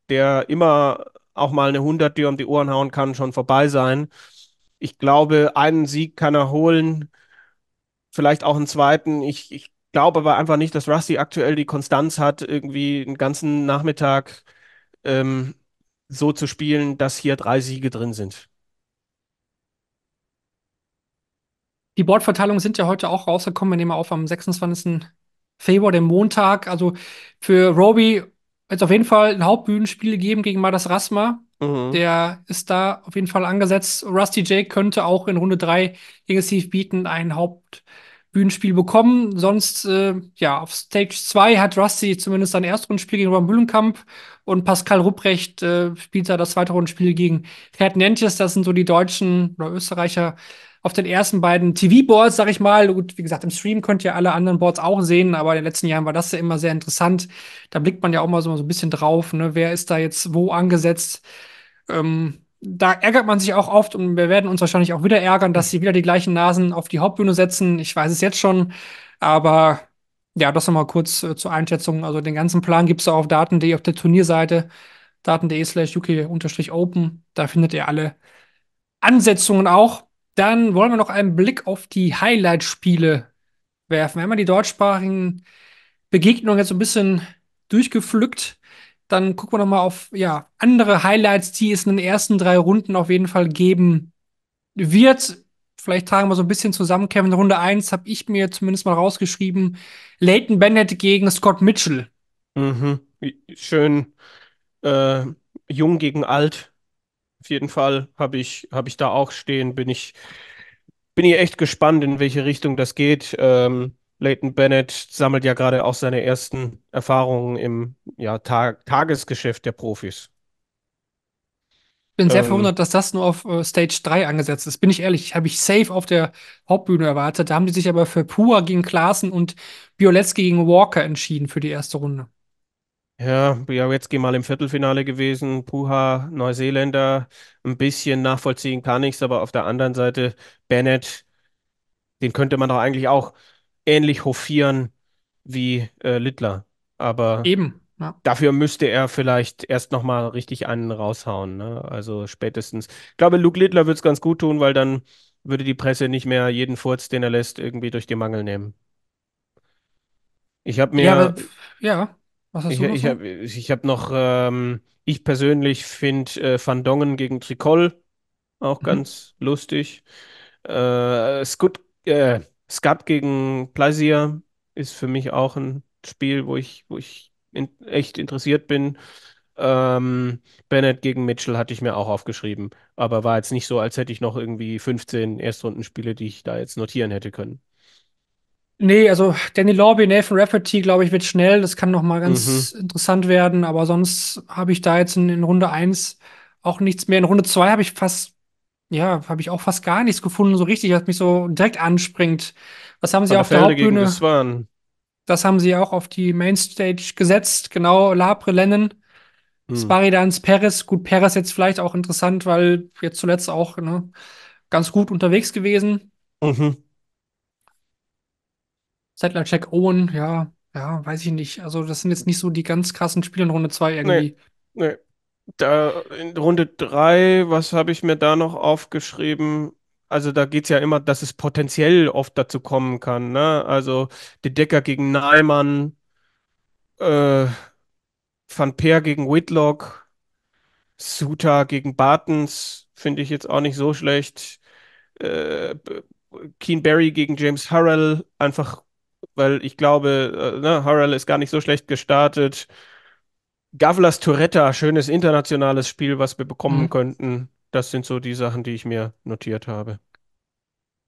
der immer auch mal eine 100 dir um die Ohren hauen kann, schon vorbei sein. Ich glaube, einen Sieg kann er holen, vielleicht auch einen zweiten. Ich, ich glaube aber einfach nicht, dass Rusty aktuell die Konstanz hat, irgendwie einen ganzen Nachmittag ähm, so zu spielen, dass hier drei Siege drin sind. Die Bordverteilungen sind ja heute auch rausgekommen. Wir nehmen auf am 26. Februar, dem Montag. Also für Roby wird es auf jeden Fall ein Hauptbühnenspiel geben gegen Madas Rasma. Mhm. Der ist da auf jeden Fall angesetzt. Rusty Jake könnte auch in Runde 3 gegen Steve Beaton ein Hauptbühnenspiel Bühnenspiel bekommen. Sonst, äh, ja, auf Stage 2 hat Rusty zumindest sein Erstrundenspiel gegen Roman Mühlenkamp und Pascal Rupprecht äh, spielt da das zweite Rundenspiel gegen Gerd Nentjes. Das sind so die Deutschen oder Österreicher auf den ersten beiden TV-Boards, sag ich mal. Gut, wie gesagt, im Stream könnt ihr alle anderen Boards auch sehen, aber in den letzten Jahren war das ja immer sehr interessant. Da blickt man ja auch mal so, so ein bisschen drauf, ne? wer ist da jetzt wo angesetzt. Ähm, da ärgert man sich auch oft und wir werden uns wahrscheinlich auch wieder ärgern, dass sie wieder die gleichen Nasen auf die Hauptbühne setzen. Ich weiß es jetzt schon, aber ja, das nochmal kurz äh, zur Einschätzung. Also den ganzen Plan gibt es auf daten.de auf der Turnierseite, daten.de slash uk-open. Da findet ihr alle Ansetzungen auch. Dann wollen wir noch einen Blick auf die Highlight-Spiele werfen. Wir haben ja die deutschsprachigen Begegnungen jetzt so ein bisschen durchgepflückt dann gucken wir nochmal auf ja, andere Highlights, die es in den ersten drei Runden auf jeden Fall geben wird. Vielleicht tragen wir so ein bisschen zusammen. Kevin, Runde 1 habe ich mir zumindest mal rausgeschrieben. Leighton Bennett gegen Scott Mitchell. Mhm. Schön äh, jung gegen alt. Auf jeden Fall habe ich, hab ich da auch stehen. Bin ich, bin ich echt gespannt, in welche Richtung das geht. Ähm, Leighton Bennett sammelt ja gerade auch seine ersten Erfahrungen im ja, Tag Tagesgeschäft der Profis. Ich Bin sehr ähm, verwundert, dass das nur auf äh, Stage 3 angesetzt ist. Bin ich ehrlich, habe ich safe auf der Hauptbühne erwartet. Da haben die sich aber für Pua gegen Klaassen und Bioletski gegen Walker entschieden für die erste Runde. Ja, Bioletski mal im Viertelfinale gewesen, Puha, Neuseeländer, ein bisschen nachvollziehen kann ich es, aber auf der anderen Seite Bennett, den könnte man doch eigentlich auch ähnlich hofieren wie äh, Littler. Aber eben. Ja. Dafür müsste er vielleicht erst nochmal richtig einen raushauen. Ne? Also spätestens. Ich glaube, Luke Littler würde es ganz gut tun, weil dann würde die Presse nicht mehr jeden Furz, den er lässt, irgendwie durch die Mangel nehmen. Ich habe mir. Ja, aber, ja, was hast ich, du noch? Ich habe ich hab noch. Ähm, ich persönlich finde äh, Van Dongen gegen Tricol auch mhm. ganz lustig. Äh, Scott, äh, Skat gegen Plaisir ist für mich auch ein Spiel, wo ich, wo ich in, echt interessiert bin. Ähm, Bennett gegen Mitchell hatte ich mir auch aufgeschrieben, aber war jetzt nicht so, als hätte ich noch irgendwie 15 Erstrundenspiele, die ich da jetzt notieren hätte können. Nee, also Danny Lorby, Nathan Rafferty, glaube ich, wird schnell. Das kann nochmal ganz mhm. interessant werden. Aber sonst habe ich da jetzt in, in Runde 1 auch nichts mehr. In Runde 2 habe ich fast ja, habe ich auch fast gar nichts gefunden, so richtig, was mich so direkt anspringt. Was haben sie auf der Hauptbühne? Das haben sie auch auf die Mainstage gesetzt, genau, Labre Lennon. Hm. Sparidans, Peres, gut, Peres jetzt vielleicht auch interessant, weil jetzt zuletzt auch ne, ganz gut unterwegs gewesen. Mhm. Settler Jack Owen, ja, ja, weiß ich nicht. Also, das sind jetzt nicht so die ganz krassen Spiele in Runde 2 irgendwie. Nee, nee. Da in Runde 3, was habe ich mir da noch aufgeschrieben? Also da geht es ja immer, dass es potenziell oft dazu kommen kann. Ne? Also die Decker gegen Neimann, äh, Van Peer gegen Whitlock, Suta gegen Bartens, finde ich jetzt auch nicht so schlecht. Äh, Keen Barry gegen James Harrell, einfach weil ich glaube, äh, ne, Harrell ist gar nicht so schlecht gestartet. Gavlas Toretta, schönes internationales Spiel, was wir bekommen mhm. könnten. Das sind so die Sachen, die ich mir notiert habe.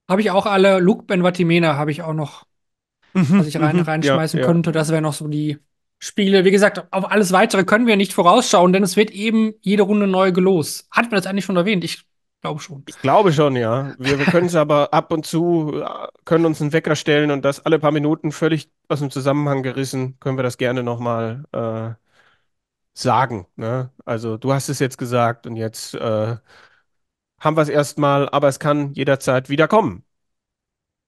Habe ich auch alle. Luke Benvatimena habe ich auch noch, mhm, was ich rein, mhm, reinschmeißen ja, könnte. Ja. Das wären noch so die Spiele. Wie gesagt, auf alles weitere können wir nicht vorausschauen, denn es wird eben jede Runde neu gelost. Hat man das eigentlich schon erwähnt? Ich glaube schon. Ich glaube schon, ja. Wir, wir können es aber ab und zu, äh, können uns einen Wecker stellen und das alle paar Minuten völlig aus dem Zusammenhang gerissen, können wir das gerne nochmal äh, sagen. Ne? Also du hast es jetzt gesagt und jetzt äh, haben wir es erstmal, aber es kann jederzeit wieder kommen.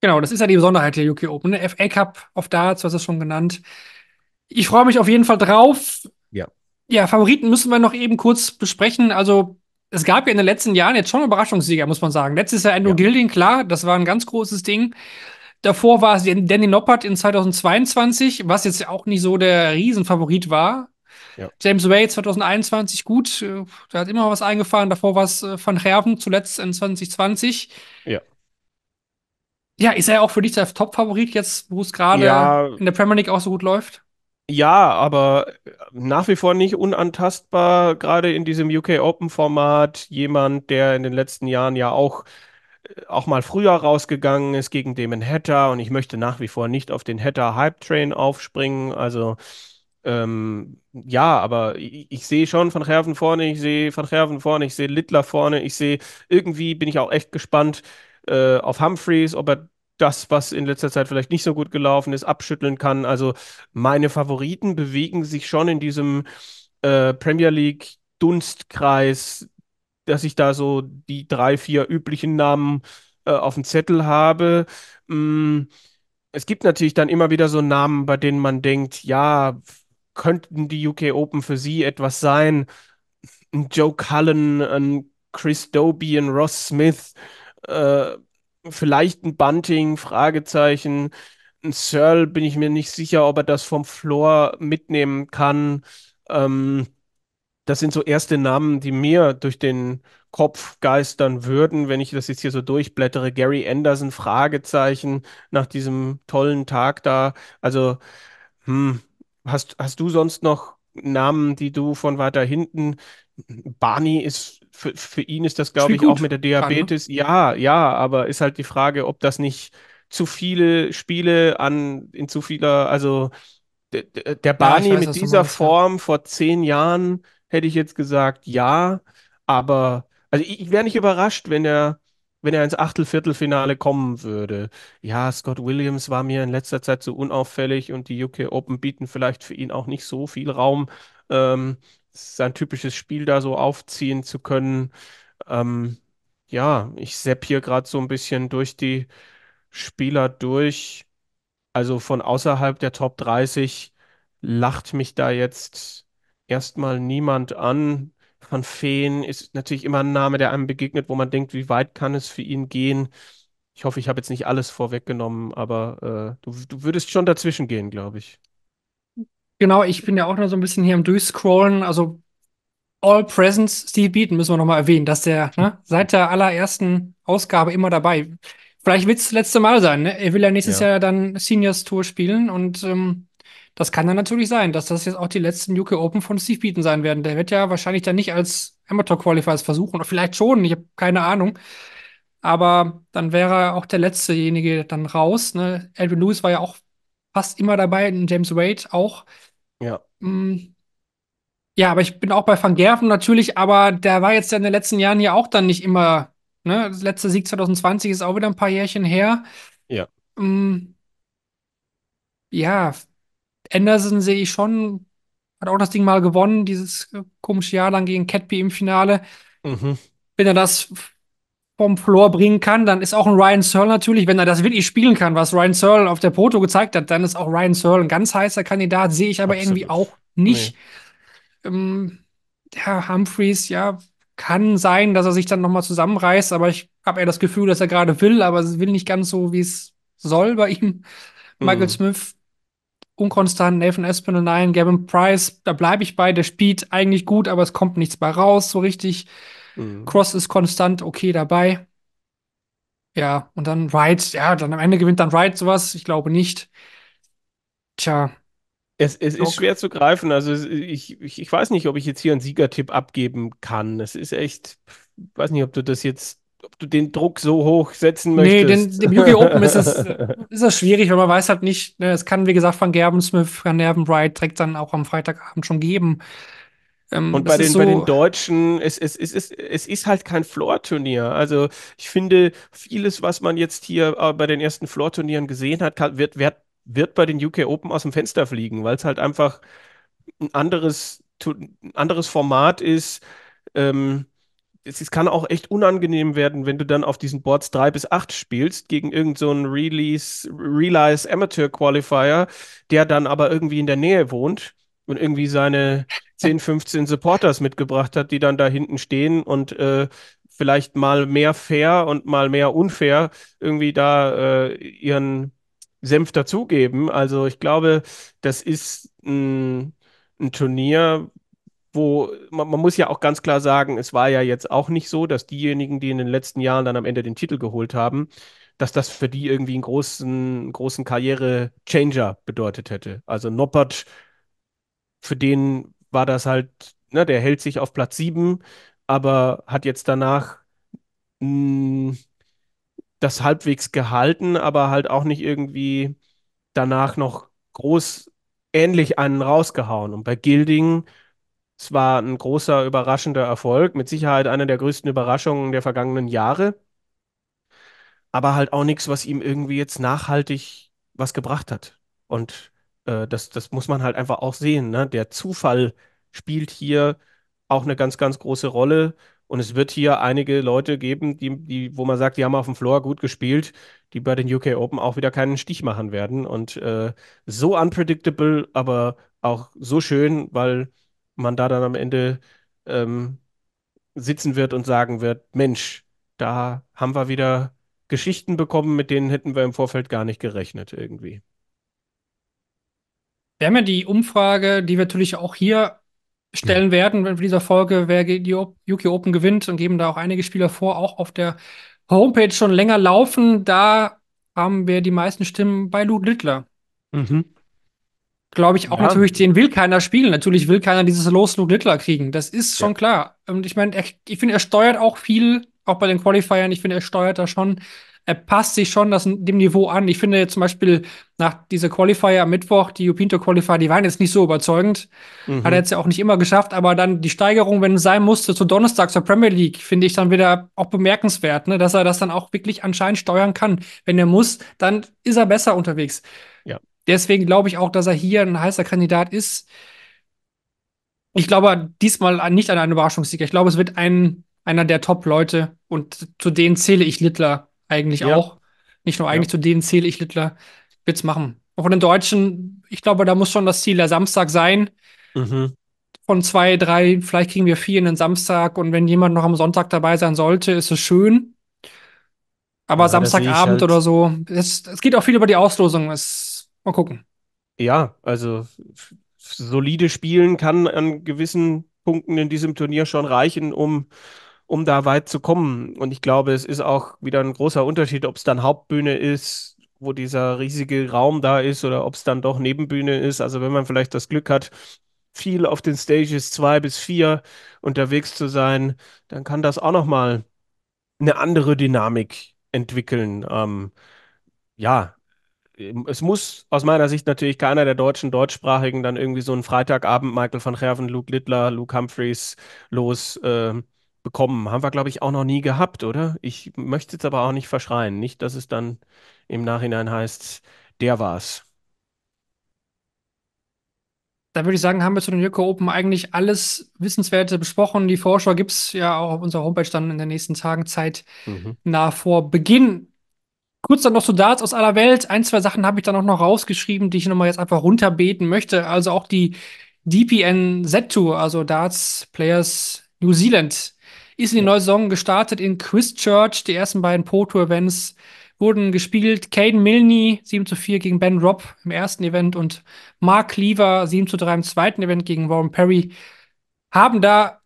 Genau, das ist ja die Besonderheit der UK Open. Ne? FA Cup of Darts, du hast es schon genannt. Ich freue mich auf jeden Fall drauf. Ja. Ja, Favoriten müssen wir noch eben kurz besprechen. Also es gab ja in den letzten Jahren jetzt schon Überraschungssieger, muss man sagen. Letztes Jahr Andrew ja. Gilding, klar, das war ein ganz großes Ding. Davor war es Danny Noppert in 2022, was jetzt auch nicht so der Riesenfavorit war. Ja. James Wade 2021 gut, äh, der hat immer was eingefahren, davor war es äh, Van Herven, zuletzt in 2020. Ja. Ja, ist er auch für dich der Top-Favorit jetzt, wo es gerade ja. in der Premier League auch so gut läuft? Ja, aber äh, nach wie vor nicht unantastbar, gerade in diesem UK Open-Format. Jemand, der in den letzten Jahren ja auch äh, auch mal früher rausgegangen ist gegen Damon Hatter und ich möchte nach wie vor nicht auf den Hatter Hype Train aufspringen. Also ähm, ja, aber ich, ich sehe schon Van Herven vorne, ich sehe Van Herven vorne, ich sehe Littler vorne, ich sehe, irgendwie bin ich auch echt gespannt äh, auf Humphreys, ob er das, was in letzter Zeit vielleicht nicht so gut gelaufen ist, abschütteln kann. Also meine Favoriten bewegen sich schon in diesem äh, Premier League Dunstkreis, dass ich da so die drei, vier üblichen Namen äh, auf dem Zettel habe. Mm, es gibt natürlich dann immer wieder so Namen, bei denen man denkt, ja, könnten die UK Open für sie etwas sein? Ein Joe Cullen, ein Chris Doby, ein Ross Smith, äh, vielleicht ein Bunting, Fragezeichen. Ein Searle bin ich mir nicht sicher, ob er das vom Floor mitnehmen kann. Ähm, das sind so erste Namen, die mir durch den Kopf geistern würden, wenn ich das jetzt hier so durchblättere. Gary Anderson, Fragezeichen nach diesem tollen Tag da. Also, hm, Hast, hast du sonst noch Namen, die du von weiter hinten? Barney ist, für, für ihn ist das, glaube ich, gut. auch mit der ne? Diabetes. Kann, ne? Ja, ja, aber ist halt die Frage, ob das nicht zu viele Spiele an, in zu vieler, also der, der Barney ja, weiß, mit dieser meinst, Form ja. vor zehn Jahren hätte ich jetzt gesagt, ja, aber also ich, ich wäre nicht überrascht, wenn er wenn er ins Achtelviertelfinale kommen würde. Ja, Scott Williams war mir in letzter Zeit so unauffällig und die UK Open bieten vielleicht für ihn auch nicht so viel Raum, ähm, sein typisches Spiel da so aufziehen zu können. Ähm, ja, ich sepp hier gerade so ein bisschen durch die Spieler durch. Also von außerhalb der Top 30 lacht mich da jetzt erstmal niemand an. Van Feen ist natürlich immer ein Name, der einem begegnet, wo man denkt, wie weit kann es für ihn gehen? Ich hoffe, ich habe jetzt nicht alles vorweggenommen, aber äh, du, du würdest schon dazwischen gehen, glaube ich. Genau, ich bin ja auch noch so ein bisschen hier am Durchscrollen. Also All Presents Steve Beaton müssen wir nochmal erwähnen, dass der ne, seit der allerersten Ausgabe immer dabei. Vielleicht wird es das letzte Mal sein. Ne? Er will ja nächstes ja. Jahr dann Seniors Tour spielen und ähm, das kann dann natürlich sein, dass das jetzt auch die letzten UK Open von Steve Beaton sein werden. Der wird ja wahrscheinlich dann nicht als Amateur Qualifiers versuchen oder vielleicht schon, ich habe keine Ahnung. Aber dann wäre auch der letztejenige dann raus. Ne? Edwin Lewis war ja auch fast immer dabei, James Wade auch. Ja. Mm. Ja, aber ich bin auch bei Van Gerven natürlich, aber der war jetzt ja in den letzten Jahren ja auch dann nicht immer. Ne? Das letzte Sieg 2020 ist auch wieder ein paar Jährchen her. Ja. Mm. Ja, Anderson sehe ich schon, hat auch das Ding mal gewonnen, dieses äh, komische Jahr lang gegen Catby im Finale. Mhm. Wenn er das vom Floor bringen kann, dann ist auch ein Ryan Searle natürlich, wenn er das wirklich spielen kann, was Ryan Searle auf der Proto gezeigt hat, dann ist auch Ryan Searle ein ganz heißer Kandidat, sehe ich aber Absolut. irgendwie auch nicht. Nee. Ähm, Herr Humphreys, ja, kann sein, dass er sich dann nochmal zusammenreißt, aber ich habe eher das Gefühl, dass er gerade will, aber es will nicht ganz so, wie es soll bei ihm. Michael mhm. Smith unkonstant, Nathan Espinel, nein, Gavin Price, da bleibe ich bei, der spielt eigentlich gut, aber es kommt nichts bei raus, so richtig. Mhm. Cross ist konstant okay dabei. Ja, und dann Wright, ja, dann am Ende gewinnt dann Wright sowas, ich glaube nicht. Tja. Es, es ist schwer zu greifen, also ich, ich, ich weiß nicht, ob ich jetzt hier einen Siegertipp abgeben kann. Es ist echt, ich weiß nicht, ob du das jetzt ob du den Druck so hoch setzen möchtest. Nee, den, dem Yugi Open ist es, ist es schwierig, weil man weiß halt nicht, ne, es kann, wie gesagt, von Gerben Smith, von Gerben Bright direkt dann auch am Freitagabend schon geben. Ähm, und bei den, so bei den Deutschen, es, es, es, es, es ist halt kein Floor-Turnier. Also ich finde, vieles, was man jetzt hier äh, bei den ersten Floor-Turnieren gesehen hat, wird, wird, wird bei den UK Open aus dem Fenster fliegen, weil es halt einfach ein anderes, ein anderes Format ist. Ähm, es, es, kann auch echt unangenehm werden, wenn du dann auf diesen Boards 3 bis 8 spielst gegen irgendeinen so Release, Realize Amateur Qualifier, der dann aber irgendwie in der Nähe wohnt und irgendwie seine 10, 15 Supporters mitgebracht hat, die dann da hinten stehen und äh, vielleicht mal mehr fair und mal mehr unfair irgendwie da äh, ihren Senf dazugeben. Also ich glaube, das ist ein, ein Turnier, wo man, man, muss ja auch ganz klar sagen, es war ja jetzt auch nicht so, dass diejenigen, die in den letzten Jahren dann am Ende den Titel geholt haben, dass das für die irgendwie einen großen, großen Karriere-Changer bedeutet hätte. Also Noppert, für den war das halt, ne, der hält sich auf Platz 7, aber hat jetzt danach mh, hm, das halbwegs gehalten, aber halt auch nicht irgendwie danach noch groß ähnlich einen rausgehauen. Und bei Gilding es war ein großer, überraschender Erfolg, mit Sicherheit eine der größten Überraschungen der vergangenen Jahre, aber halt auch nichts, was ihm irgendwie jetzt nachhaltig was gebracht hat. Und äh, das, das muss man halt einfach auch sehen. Ne? Der Zufall spielt hier auch eine ganz, ganz große Rolle. Und es wird hier einige Leute geben, die, die, wo man sagt, die haben auf dem Floor gut gespielt, die bei den UK Open auch wieder keinen Stich machen werden. Und äh, so unpredictable, aber auch so schön, weil man da dann am Ende ähm, sitzen wird und sagen wird, Mensch, da haben wir wieder Geschichten bekommen, mit denen hätten wir im Vorfeld gar nicht gerechnet irgendwie. Wir haben ja die Umfrage, die wir natürlich auch hier stellen ja. werden, in dieser Folge, wer die UK Open gewinnt und geben da auch einige Spieler vor, auch auf der Homepage schon länger laufen. Da haben wir die meisten Stimmen bei Lou Littler. Mhm glaube ich, auch ja. natürlich, den will keiner spielen. Natürlich will keiner dieses Los Luke Littler kriegen. Das ist schon ja. klar. Und ähm, ich meine, ich finde, er steuert auch viel, auch bei den Qualifiern. Ich finde, er steuert da schon. Er passt sich schon das, dem Niveau an. Ich finde zum Beispiel nach dieser Qualifier am Mittwoch, die Jupinto Qualifier, die waren jetzt nicht so überzeugend. Mhm. Hat er mhm. jetzt ja auch nicht immer geschafft, aber dann die Steigerung, wenn es sein musste, zu Donnerstag zur Premier League, finde ich dann wieder auch bemerkenswert, ne? dass er das dann auch wirklich anscheinend steuern kann. Wenn er muss, dann ist er besser unterwegs. Ja. Deswegen glaube ich auch, dass er hier ein heißer Kandidat ist. Ich glaube diesmal nicht an einen Überraschungssieger. Ich glaube, es wird ein, einer der Top-Leute und zu denen zähle ich Littler eigentlich ja. auch. Nicht nur eigentlich, ja. zu denen zähle ich Littler. Wird's machen. Auch von den Deutschen, ich glaube, da muss schon das Ziel der Samstag sein. Mhm. Von zwei, drei, vielleicht kriegen wir vier in den Samstag und wenn jemand noch am Sonntag dabei sein sollte, ist es schön. Aber ja, Samstagabend halt oder so. Es, es geht auch viel über die Auslosung. Es Mal gucken. Ja, also solide Spielen kann an gewissen Punkten in diesem Turnier schon reichen, um, um da weit zu kommen. Und ich glaube, es ist auch wieder ein großer Unterschied, ob es dann Hauptbühne ist, wo dieser riesige Raum da ist, oder ob es dann doch Nebenbühne ist. Also wenn man vielleicht das Glück hat, viel auf den Stages zwei bis vier unterwegs zu sein, dann kann das auch nochmal eine andere Dynamik entwickeln. Ähm, ja, ähm, es muss aus meiner Sicht natürlich keiner der deutschen Deutschsprachigen dann irgendwie so einen Freitagabend Michael van Gerven, Luke Littler, Luke Humphreys los äh, bekommen. Haben wir, glaube ich, auch noch nie gehabt, oder? Ich möchte jetzt aber auch nicht verschreien. Nicht, dass es dann im Nachhinein heißt, der war's. Da würde ich sagen, haben wir zu den Joko Open eigentlich alles Wissenswerte besprochen. Die Vorschau gibt es ja auch auf unserer Homepage dann in den nächsten Tagen zeitnah mhm. vor Beginn Kurz dann noch so Darts aus aller Welt. Ein, zwei Sachen habe ich dann auch noch rausgeschrieben, die ich nochmal jetzt einfach runterbeten möchte. Also auch die DPNZ2, also Darts Players New Zealand, ist in die neue Saison gestartet in Christchurch. Die ersten beiden Pro-Tour-Events wurden gespielt. Caden Milne 7 zu 4 gegen Ben Robb im ersten Event und Mark Lever 7 zu 3 im zweiten Event gegen Warren Perry haben da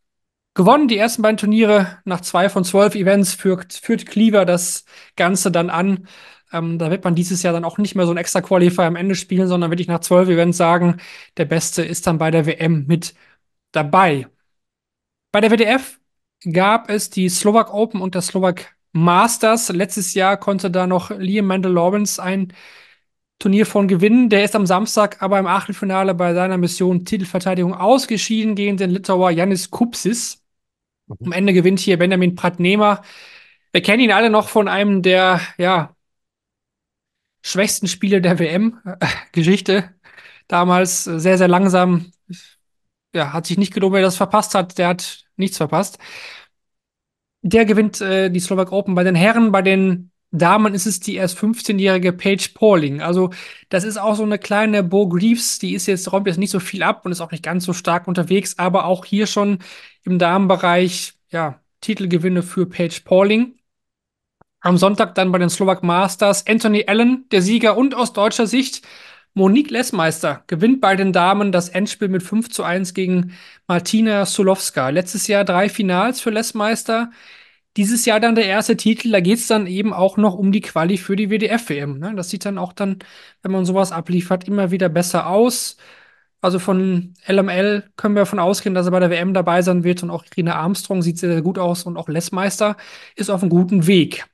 gewonnen, die ersten beiden Turniere nach zwei von zwölf Events führt, führt Cleaver das Ganze dann an. Ähm, da wird man dieses Jahr dann auch nicht mehr so ein extra Qualifier am Ende spielen, sondern würde ich nach zwölf Events sagen, der Beste ist dann bei der WM mit dabei. Bei der WDF gab es die Slovak Open und das Slovak Masters. Letztes Jahr konnte da noch Liam mandel Lawrence ein Turnier von gewinnen. Der ist am Samstag aber im Achtelfinale bei seiner Mission Titelverteidigung ausgeschieden gegen den Litauer Janis Kupsis. Am Ende gewinnt hier Benjamin Prattnehmer. Wir kennen ihn alle noch von einem der ja, schwächsten Spiele der WM-Geschichte. Äh, Damals äh, sehr, sehr langsam. Ja, hat sich nicht gelohnt, wer das verpasst hat. Der hat nichts verpasst. Der gewinnt äh, die Slovak Open. Bei den Herren, bei den Damen ist es die erst 15-jährige Paige Pauling. Also, das ist auch so eine kleine Bo Greaves, die ist jetzt, räumt jetzt nicht so viel ab und ist auch nicht ganz so stark unterwegs, aber auch hier schon im Damenbereich, ja, Titelgewinne für Paige Pauling. Am Sonntag dann bei den Slovak Masters Anthony Allen, der Sieger und aus deutscher Sicht Monique Lessmeister gewinnt bei den Damen das Endspiel mit 5 zu 1 gegen Martina Sulowska. Letztes Jahr drei Finals für Lessmeister dieses Jahr dann der erste Titel. Da geht es dann eben auch noch um die Quali für die WDF-WM. Ne? Das sieht dann auch dann, wenn man sowas abliefert, immer wieder besser aus. Also von LML können wir davon ausgehen, dass er bei der WM dabei sein wird und auch Irina Armstrong sieht sehr, sehr gut aus und auch Lesmeister ist auf einem guten Weg.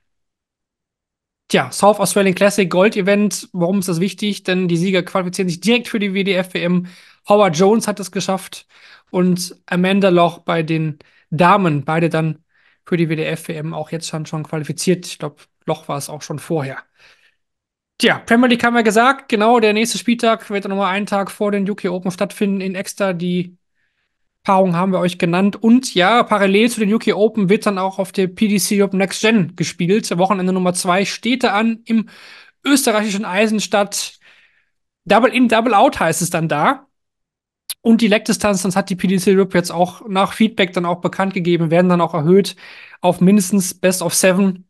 Tja, South Australian Classic Gold Event, warum ist das wichtig? Denn die Sieger qualifizieren sich direkt für die WDF-WM. Howard Jones hat es geschafft und Amanda Loch bei den Damen, beide dann für die WDF-WM auch jetzt schon, schon qualifiziert. Ich glaube, Loch war es auch schon vorher. Tja, Premier League haben wir gesagt, genau, der nächste Spieltag wird dann nochmal einen Tag vor den UK Open stattfinden in Exeter. Die Paarung haben wir euch genannt. Und ja, parallel zu den UK Open wird dann auch auf der PDC Europe Next Gen gespielt. Wochenende Nummer zwei steht da an im österreichischen Eisenstadt. Double in, Double out heißt es dann da. Und die Leckdistanz, das hat die PDC Europe jetzt auch nach Feedback dann auch bekannt gegeben, werden dann auch erhöht auf mindestens Best of Seven.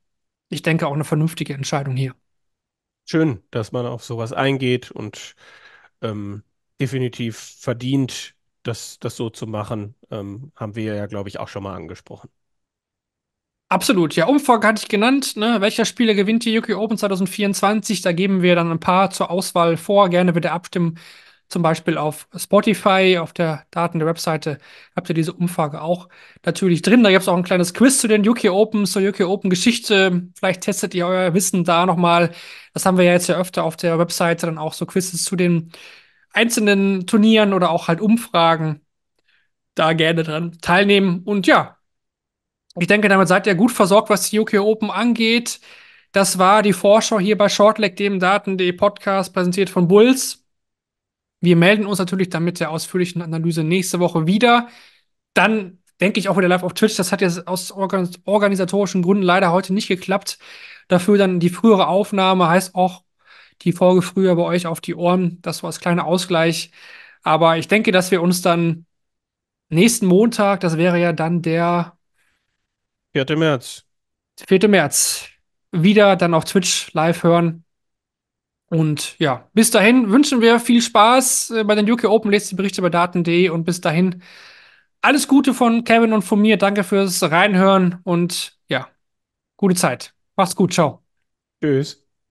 Ich denke auch eine vernünftige Entscheidung hier. Schön, dass man auf sowas eingeht und ähm, definitiv verdient, das, das so zu machen, ähm, haben wir ja, glaube ich, auch schon mal angesprochen. Absolut, ja. Umfrage hatte ich genannt. Ne? Welcher Spieler gewinnt die UK Open 2024? Da geben wir dann ein paar zur Auswahl vor. Gerne bitte abstimmen zum Beispiel auf Spotify, auf der Daten der Webseite habt ihr diese Umfrage auch natürlich drin. Da gibt es auch ein kleines Quiz zu den UK Open, zur UK Open Geschichte. Vielleicht testet ihr euer Wissen da nochmal. Das haben wir ja jetzt ja öfter auf der Webseite dann auch so Quizzes zu den einzelnen Turnieren oder auch halt Umfragen. Da gerne dran teilnehmen. Und ja, ich denke, damit seid ihr gut versorgt, was die UK Open angeht. Das war die Vorschau hier bei Shortleg, dem Daten.de Podcast, präsentiert von Bulls. Wir melden uns natürlich dann mit der ausführlichen Analyse nächste Woche wieder. Dann denke ich auch wieder live auf Twitch. Das hat jetzt aus organisatorischen Gründen leider heute nicht geklappt. Dafür dann die frühere Aufnahme heißt auch die Folge früher bei euch auf die Ohren. Das war das kleine Ausgleich. Aber ich denke, dass wir uns dann nächsten Montag, das wäre ja dann der 4. März. 4. März. Wieder dann auf Twitch live hören. Und ja, bis dahin wünschen wir viel Spaß äh, bei den UK Open. Lest die Berichte bei daten.de und bis dahin alles Gute von Kevin und von mir. Danke fürs Reinhören und ja, gute Zeit. Macht's gut. Ciao. Tschüss.